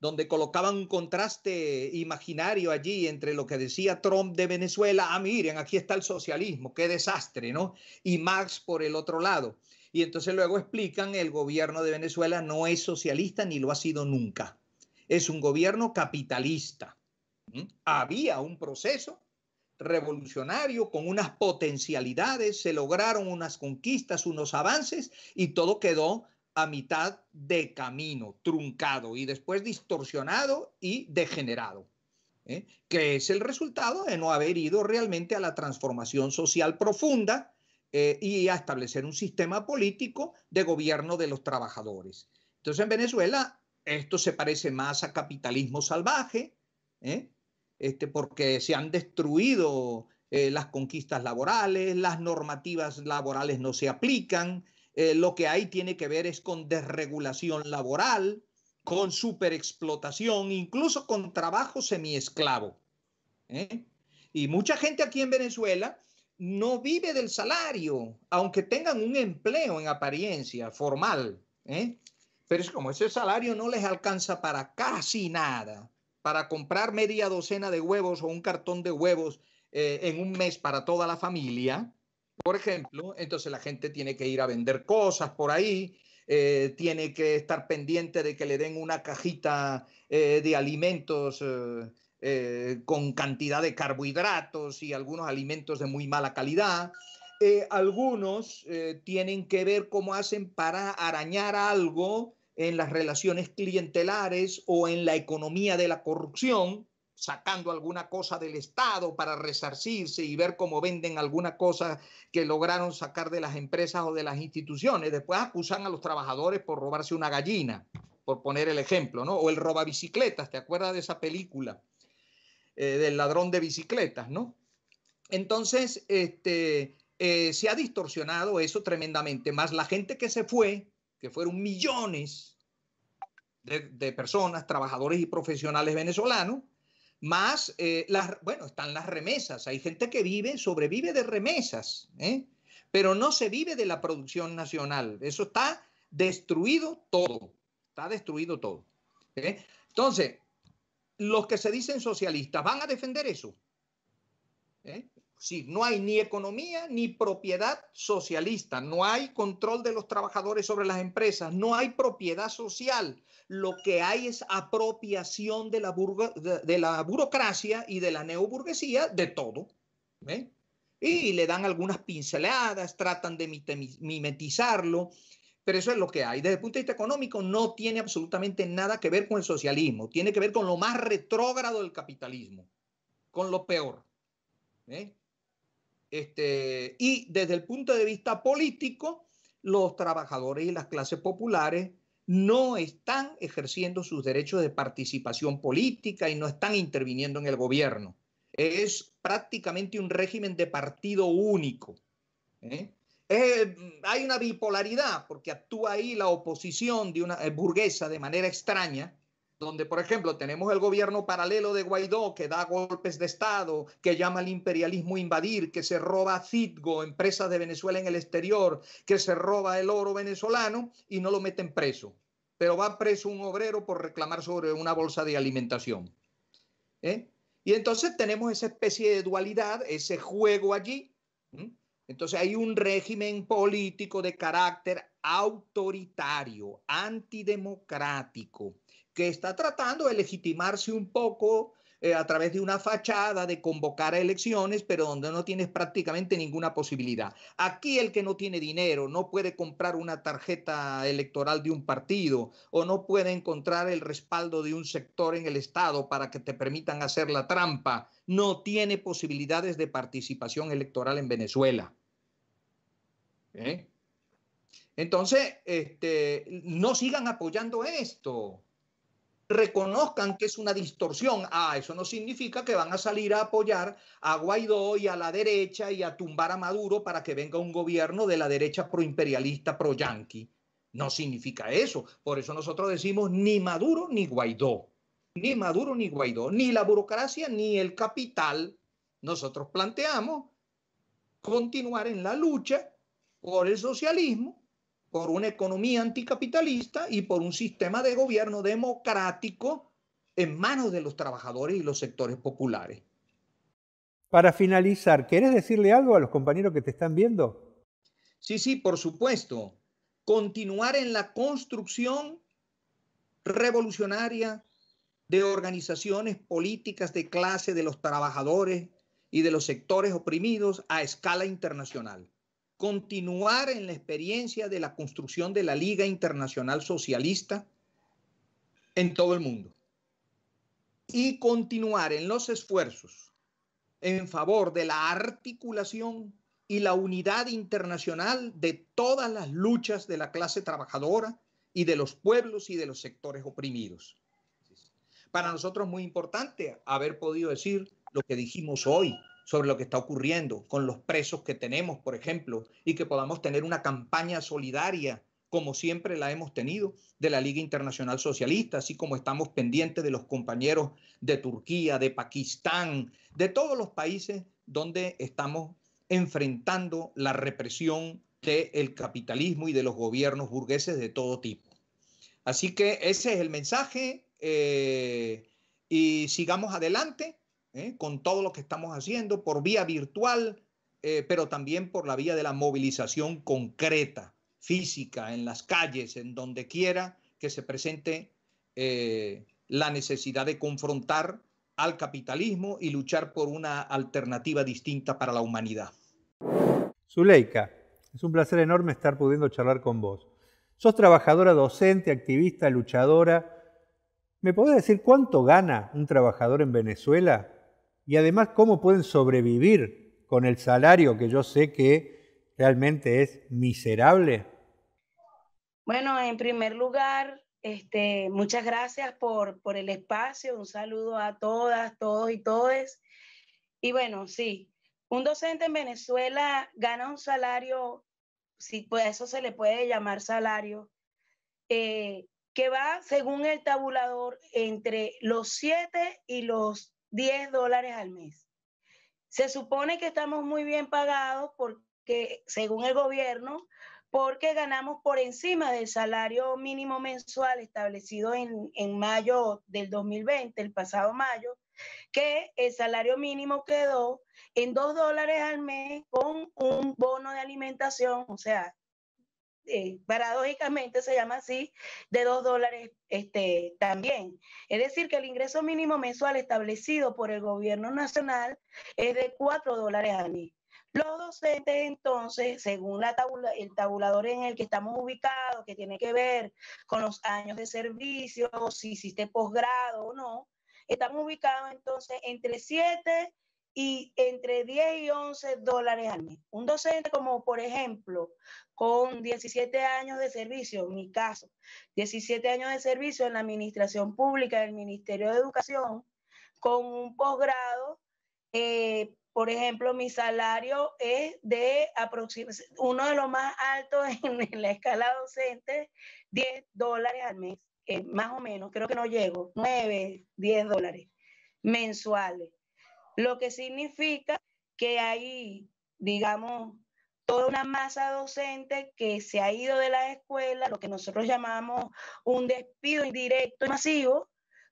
donde colocaban un contraste imaginario allí entre lo que decía Trump de Venezuela, ah, miren, aquí está el socialismo, qué desastre, ¿no? Y Marx por el otro lado. Y entonces luego explican, el gobierno de Venezuela no es socialista ni lo ha sido nunca. Es un gobierno capitalista. Había un proceso revolucionario con unas potencialidades, se lograron unas conquistas, unos avances y todo quedó a mitad de camino, truncado y después distorsionado y degenerado, ¿eh? que es el resultado de no haber ido realmente a la transformación social profunda eh, y a establecer un sistema político de gobierno de los trabajadores. Entonces en Venezuela esto se parece más a capitalismo salvaje, ¿eh? este, porque se han destruido eh, las conquistas laborales, las normativas laborales no se aplican, eh, lo que hay tiene que ver es con desregulación laboral, con superexplotación, incluso con trabajo semiesclavo. Y mucha gente aquí en Venezuela no vive del salario, aunque tengan un empleo en apariencia formal. Pero es como ese salario no les alcanza para casi nada para comprar media docena de huevos o un cartón de huevos eh, en un mes para toda la familia, por ejemplo, entonces la gente tiene que ir a vender cosas por ahí, eh, tiene que estar pendiente de que le den una cajita eh, de alimentos con cantidad de carbohidratos y algunos alimentos de muy mala calidad. algunos tienen que ver cómo hacen para arañar algo en las relaciones clientelares o en la economía de la corrupción, sacando alguna cosa del Estado para resarcirse y ver cómo venden alguna cosa que lograron sacar de las empresas o de las instituciones. Después acusan a los trabajadores por robarse una gallina, por poner el ejemplo, ¿no? O el roba bicicletas, ¿te acuerdas de esa película eh, del ladrón de bicicletas, ¿no? Entonces, este, eh, se ha distorsionado eso tremendamente, más la gente que se fue, que fueron millones, de, personas, trabajadores y profesionales venezolanos, más, eh, las, bueno, están las remesas. Hay gente que vive, sobrevive de remesas, ¿eh? pero no se vive de la producción nacional. Eso está destruido todo. Está destruido todo. ¿eh? Entonces, los que se dicen socialistas van a defender eso. Sí, no hay ni economía ni propiedad socialista, no hay control de los trabajadores sobre las empresas, no hay propiedad social. Lo que hay es apropiación de la, de, la burocracia y de la neoburguesía de todo. Y le dan algunas pinceladas, tratan de mimetizarlo, pero eso es lo que hay. Desde el punto de vista económico no tiene absolutamente nada que ver con el socialismo, tiene que ver con lo más retrógrado del capitalismo, con lo peor. Este, y desde el punto de vista político, los trabajadores y las clases populares no están ejerciendo sus derechos de participación política y no están interviniendo en el gobierno. Es prácticamente un régimen de partido único. ¿eh? hay una bipolaridad porque actúa ahí la oposición de una burguesa de manera extraña donde, por ejemplo, tenemos el gobierno paralelo de Guaidó que da golpes de Estado, que llama al imperialismo invadir, que se roba Citgo, empresas de Venezuela en el exterior, que se roba el oro venezolano y no lo meten preso. Pero va preso un obrero por reclamar sobre una bolsa de alimentación. ¿eh? Y entonces tenemos esa especie de dualidad, ese juego allí. Entonces hay un régimen político de carácter autoritario, antidemocrático, que está tratando de legitimarse un poco eh, a través de una fachada, de convocar a elecciones, pero donde no tienes prácticamente ninguna posibilidad. Aquí el que no tiene dinero no puede comprar una tarjeta electoral de un partido o no puede encontrar el respaldo de un sector en el Estado para que te permitan hacer la trampa, no tiene posibilidades de participación electoral en Venezuela. ¿Eh? Entonces, este, no sigan apoyando esto reconozcan que es una distorsión. Ah, eso no significa que van a salir a apoyar a Guaidó y a la derecha y a tumbar a Maduro para que venga un gobierno de la derecha proimperialista, pro-yanqui. No significa eso. Por eso nosotros decimos ni Maduro ni Guaidó. Ni Maduro ni Guaidó. Ni la burocracia ni el capital. Nosotros planteamos continuar en la lucha por el socialismo por una economía anticapitalista y por un sistema de gobierno democrático en manos de los trabajadores y los sectores populares. Para finalizar, ¿quieres decirle algo a los compañeros que te están viendo? Sí, sí, por supuesto. Continuar en la construcción revolucionaria de organizaciones políticas de clase de los trabajadores y de los sectores oprimidos a escala internacional continuar en la experiencia de la construcción de la Liga Internacional Socialista en todo el mundo y continuar en los esfuerzos en favor de la articulación y la unidad internacional de todas las luchas de la clase trabajadora y de los pueblos y de los sectores oprimidos. Para nosotros es muy importante haber podido decir lo que dijimos hoy, sobre lo que está ocurriendo con los presos que tenemos, por ejemplo, y que podamos tener una campaña solidaria, como siempre la hemos tenido, de la Liga Internacional Socialista, así como estamos pendientes de los compañeros de Turquía, de Pakistán, de todos los países donde estamos enfrentando la represión del el capitalismo y de los gobiernos burgueses de todo tipo. Así que ese es el mensaje eh, y sigamos adelante ¿eh? con todo lo que estamos haciendo por vía virtual, eh, pero también por la vía de la movilización concreta, física, en las calles, en donde quiera que se presente eh, la necesidad de confrontar al capitalismo y luchar por una alternativa distinta para la humanidad. Zuleika, es un placer enorme estar pudiendo charlar con vos. Sos trabajadora docente, activista, luchadora. ¿Me podés decir cuánto gana un trabajador en Venezuela y además cómo pueden sobrevivir con el salario que yo sé que realmente es miserable? Bueno, en primer lugar, este, muchas gracias por, por el espacio, un saludo a todas, todos y todes. Y bueno, sí, un docente en Venezuela gana un salario, si pues eso se le puede llamar salario, eh, que va según el tabulador entre los 7 y los 10 dólares al mes. Se supone que estamos muy bien pagados porque, según el gobierno, porque ganamos por encima del salario mínimo mensual establecido en, en mayo del 2020, el pasado mayo, que el salario mínimo quedó en 2 dólares al mes con un bono de alimentación, o sea, eh, paradójicamente se llama así, de 2 dólares este, también. Es decir, que el ingreso mínimo mensual establecido por el gobierno nacional es de 4 dólares mes. Los docentes, entonces, según la el tabulador en el que estamos ubicados, que tiene que ver con los años de servicio, si hiciste posgrado o no, están ubicados entonces entre 7 y entre 10 y 11 dólares al mes. Un docente como, por ejemplo, con 17 años de servicio, en mi caso, 17 años de servicio en la administración pública del Ministerio de Educación, con un posgrado, eh, por ejemplo, mi salario es de aproximadamente uno de los más altos [LAUGHS] en, la escala docente, 10 dólares al mes, más o menos, creo que no llego, 9, 10 dólares mensuales, lo que significa que hay, digamos, toda una masa docente que se ha ido de la escuela, lo que nosotros llamamos un despido indirecto y masivo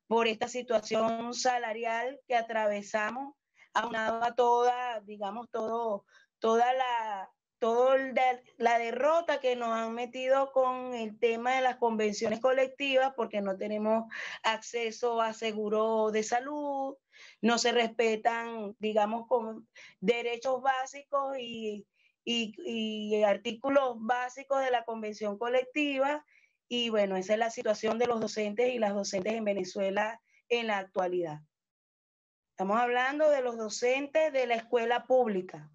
por esta situación salarial que atravesamos, aunado a toda, digamos, todo, toda la, toda la derrota que nos han metido con el tema de las convenciones colectivas, porque no tenemos acceso a seguro de salud, no se respetan, digamos, con derechos básicos y y, artículos básicos de la convención colectiva. Y bueno, esa es la situación de los docentes y las docentes en Venezuela en la actualidad. Estamos hablando de los docentes de la escuela pública.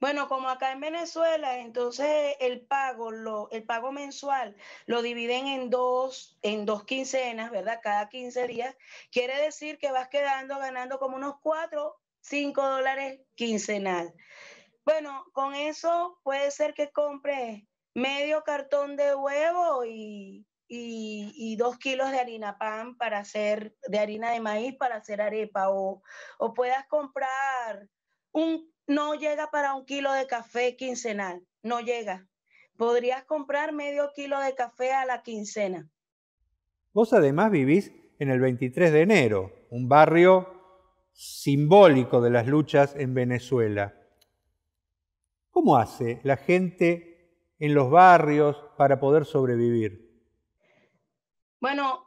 Bueno, como acá en Venezuela, entonces el pago, lo, el pago mensual lo dividen en dos, en dos quincenas, ¿verdad? Cada 15 días. Quiere decir que vas quedando ganando como unos 4, 5 dólares quincenal. Bueno, con eso puede ser que compres medio cartón de huevo y, dos kilos de harina pan para hacer, de harina de maíz para hacer arepa, o, o puedas comprar un, no llega para un kilo de café quincenal, no llega. Podrías comprar medio kilo de café a la quincena. Vos además vivís en el 23 de enero, un barrio simbólico de las luchas en Venezuela. ¿Cómo hace la gente en los barrios para poder sobrevivir? Bueno,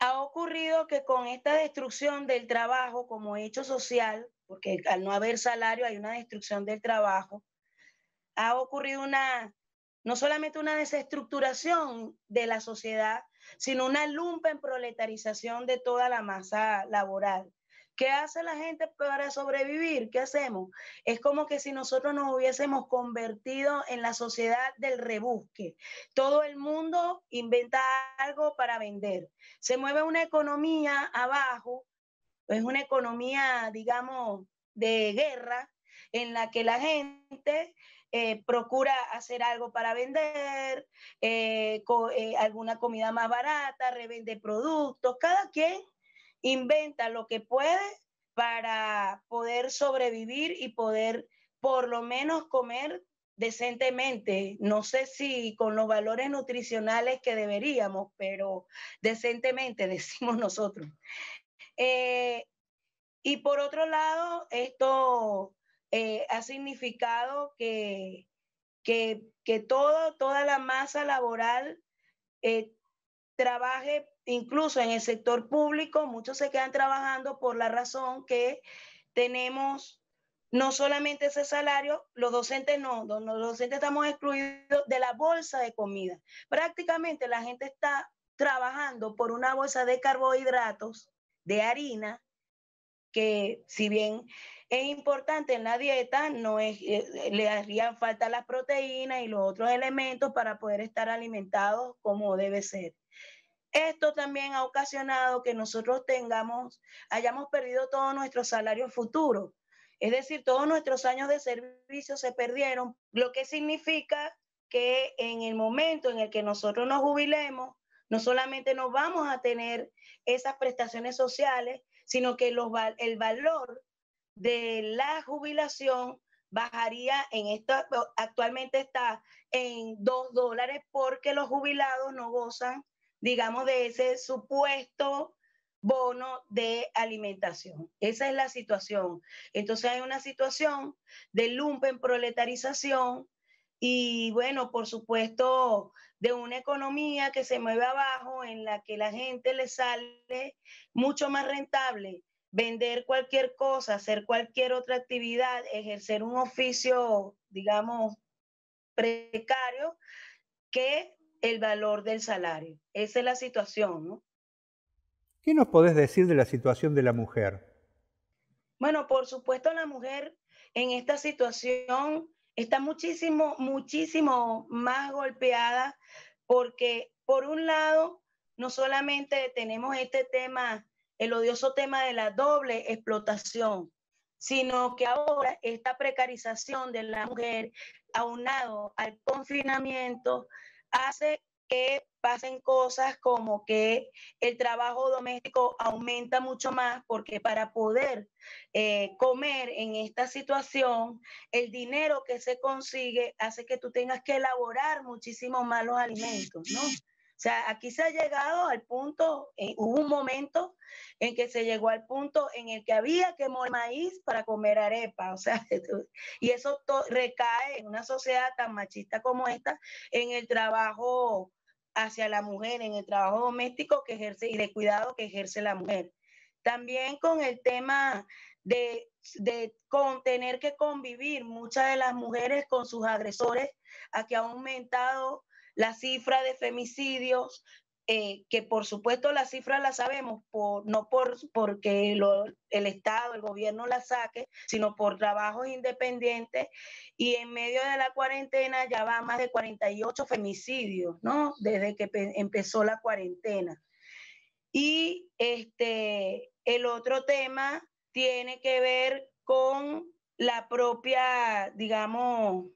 ha ocurrido que con esta destrucción del trabajo como hecho social, porque al no haber salario hay una destrucción del trabajo, ha ocurrido una, no solamente una desestructuración de la sociedad, sino una proletarización de toda la masa laboral. ¿Qué hace la gente para sobrevivir? ¿Qué hacemos? Es como que si nosotros nos hubiésemos convertido en la sociedad del rebusque. Todo el mundo inventa algo para vender. Se mueve una economía abajo, es una economía, digamos, de guerra, en la que la gente eh, procura hacer algo para vender, eh, eh, alguna comida más barata, revende productos, cada quien inventa lo que puede para poder sobrevivir y poder por lo menos comer decentemente. No sé si con los valores nutricionales que deberíamos, pero decentemente [LAUGHS] decimos nosotros. Eh, y por otro lado, esto eh, ha significado que, que, toda la masa laboral eh, trabaje incluso en el sector público, muchos se quedan trabajando por la razón que tenemos no solamente ese salario, los docentes no, los docentes estamos excluidos de la bolsa de comida. Prácticamente la gente está trabajando por una bolsa de carbohidratos, de harina, que si bien es importante en la dieta, no eh, eh, le harían falta las proteínas y los otros elementos para poder estar alimentados como debe ser. Esto también ha ocasionado que nosotros tengamos, hayamos perdido todos nuestros salarios futuros. Es decir, todos nuestros años de servicio se perdieron, lo que significa que en el momento en el que nosotros nos jubilemos, no solamente no vamos a tener esas prestaciones sociales, sino que el valor de la jubilación bajaría en esto, actualmente está en 2 dólares porque los jubilados no gozan digamos, de ese supuesto bono de alimentación. Esa es la situación. Entonces hay una situación de lumpen proletarización y bueno, por supuesto, de una economía que se mueve abajo en la que la gente le sale mucho más rentable vender cualquier cosa, hacer cualquier otra actividad, ejercer un oficio, digamos, precario, que el valor del salario. Esa es la situación, ¿no? ¿Qué nos podés decir de la situación de la mujer? Bueno, por supuesto la mujer en esta situación está muchísimo, muchísimo más golpeada porque por un lado no solamente tenemos este tema, el odioso tema de la doble explotación, sino que ahora esta precarización de la mujer aunado al confinamiento hace que pasen cosas como que el trabajo doméstico aumenta mucho más porque para poder eh, comer en esta situación, el dinero que se consigue hace que tú tengas que elaborar muchísimo más los alimentos, ¿no? O sea, aquí se ha llegado al punto, hubo un momento en que se llegó al punto en el que había que moler maíz para comer arepa, o sea, [LAUGHS] y eso recae en una sociedad tan machista como esta, en el trabajo hacia la mujer, en el trabajo doméstico que ejerce y de cuidado que ejerce la mujer. También con el tema de, tener que convivir muchas de las mujeres con sus agresores, aquí ha aumentado la cifra de femicidios, eh, que por supuesto la cifra la sabemos, no por, porque el Estado, el gobierno la saque, sino por trabajos independientes. Y en medio de la cuarentena ya va más de 48 femicidios, ¿no? Desde que empezó la cuarentena. Y este, el otro tema tiene que ver con la propia, digamos,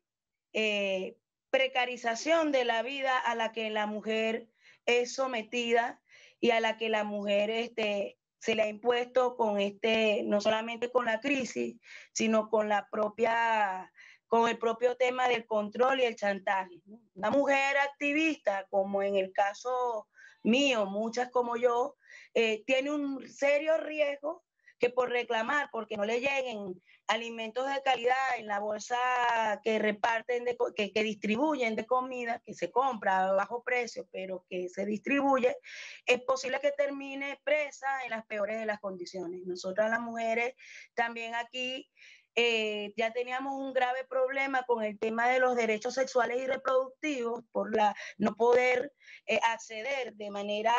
eh, precarización de la vida a la que la mujer es sometida y a la que la mujer este, se le ha impuesto con este, no solamente con la crisis, sino con la propia, con el propio tema del control y el chantaje. La mujer activista, como en el caso mío, muchas como yo, eh, tiene un serio riesgo que por reclamar, porque no le lleguen alimentos de calidad en la bolsa que reparten, que, distribuyen de comida, que se compra a bajo precio, pero que se distribuye, es posible que termine presa en las peores de las condiciones. Nosotras las mujeres también aquí eh, ya teníamos un grave problema con el tema de los derechos sexuales y reproductivos por la no poder eh, acceder de manera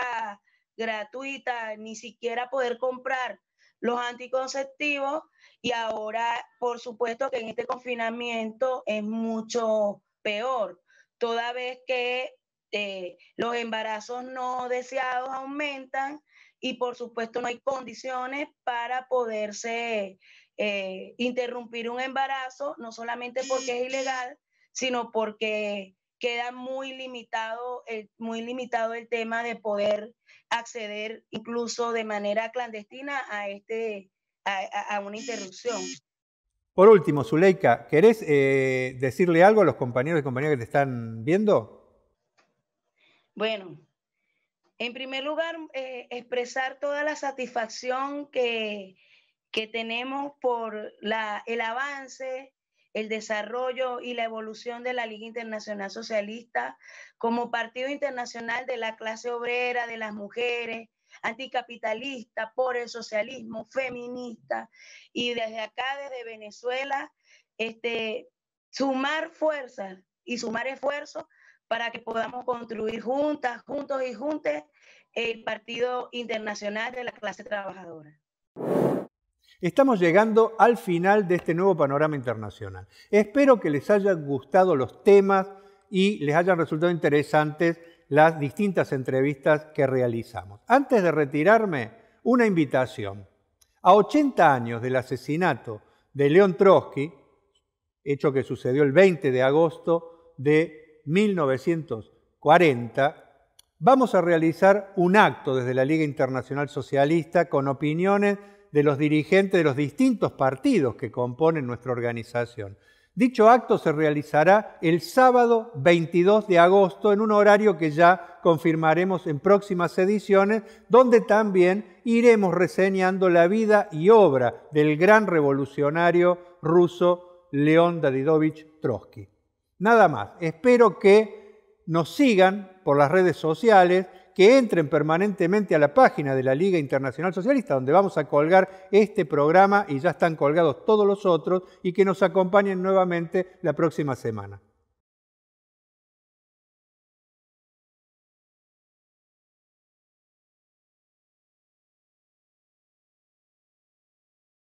gratuita, ni siquiera poder comprar los anticonceptivos y ahora, por supuesto, que en este confinamiento es mucho peor, toda vez que eh, los embarazos no deseados aumentan y por supuesto no hay condiciones para poderse eh, interrumpir un embarazo, no solamente porque es ilegal, sino porque queda muy limitado, el, eh, muy limitado el tema de poder acceder incluso de manera clandestina a, este, a, una interrupción. Por último, Zuleika, ¿querés eh, decirle algo a los compañeros y compañeras que te están viendo? Bueno, en primer lugar, eh, expresar toda la satisfacción que, que tenemos por la, el avance el desarrollo y la evolución de la Liga Internacional Socialista como partido internacional de la clase obrera, de las mujeres, anticapitalista, por el socialismo, feminista. Y desde acá, desde Venezuela, este, sumar fuerzas y sumar esfuerzos para que podamos construir juntas, juntos y juntas el Partido Internacional de la Clase Trabajadora. Estamos llegando al final de este nuevo panorama internacional. Espero que les hayan gustado los temas y les hayan resultado interesantes las distintas entrevistas que realizamos. Antes de retirarme, una invitación. A 80 años del asesinato de León Trotsky, hecho que sucedió el 20 de agosto de 1940, vamos a realizar un acto desde la Liga Internacional Socialista con opiniones de los dirigentes de los distintos partidos que componen nuestra organización. Dicho acto se realizará el sábado 22 de agosto en un horario que ya confirmaremos en próximas ediciones, donde también iremos reseñando la vida y obra del gran revolucionario ruso León Dadidovich Trotsky. Nada más, espero que nos sigan por las redes sociales, que entren permanentemente a la página de la Liga Internacional Socialista, donde vamos a colgar este programa y ya están colgados todos los otros, y que nos acompañen nuevamente la próxima semana.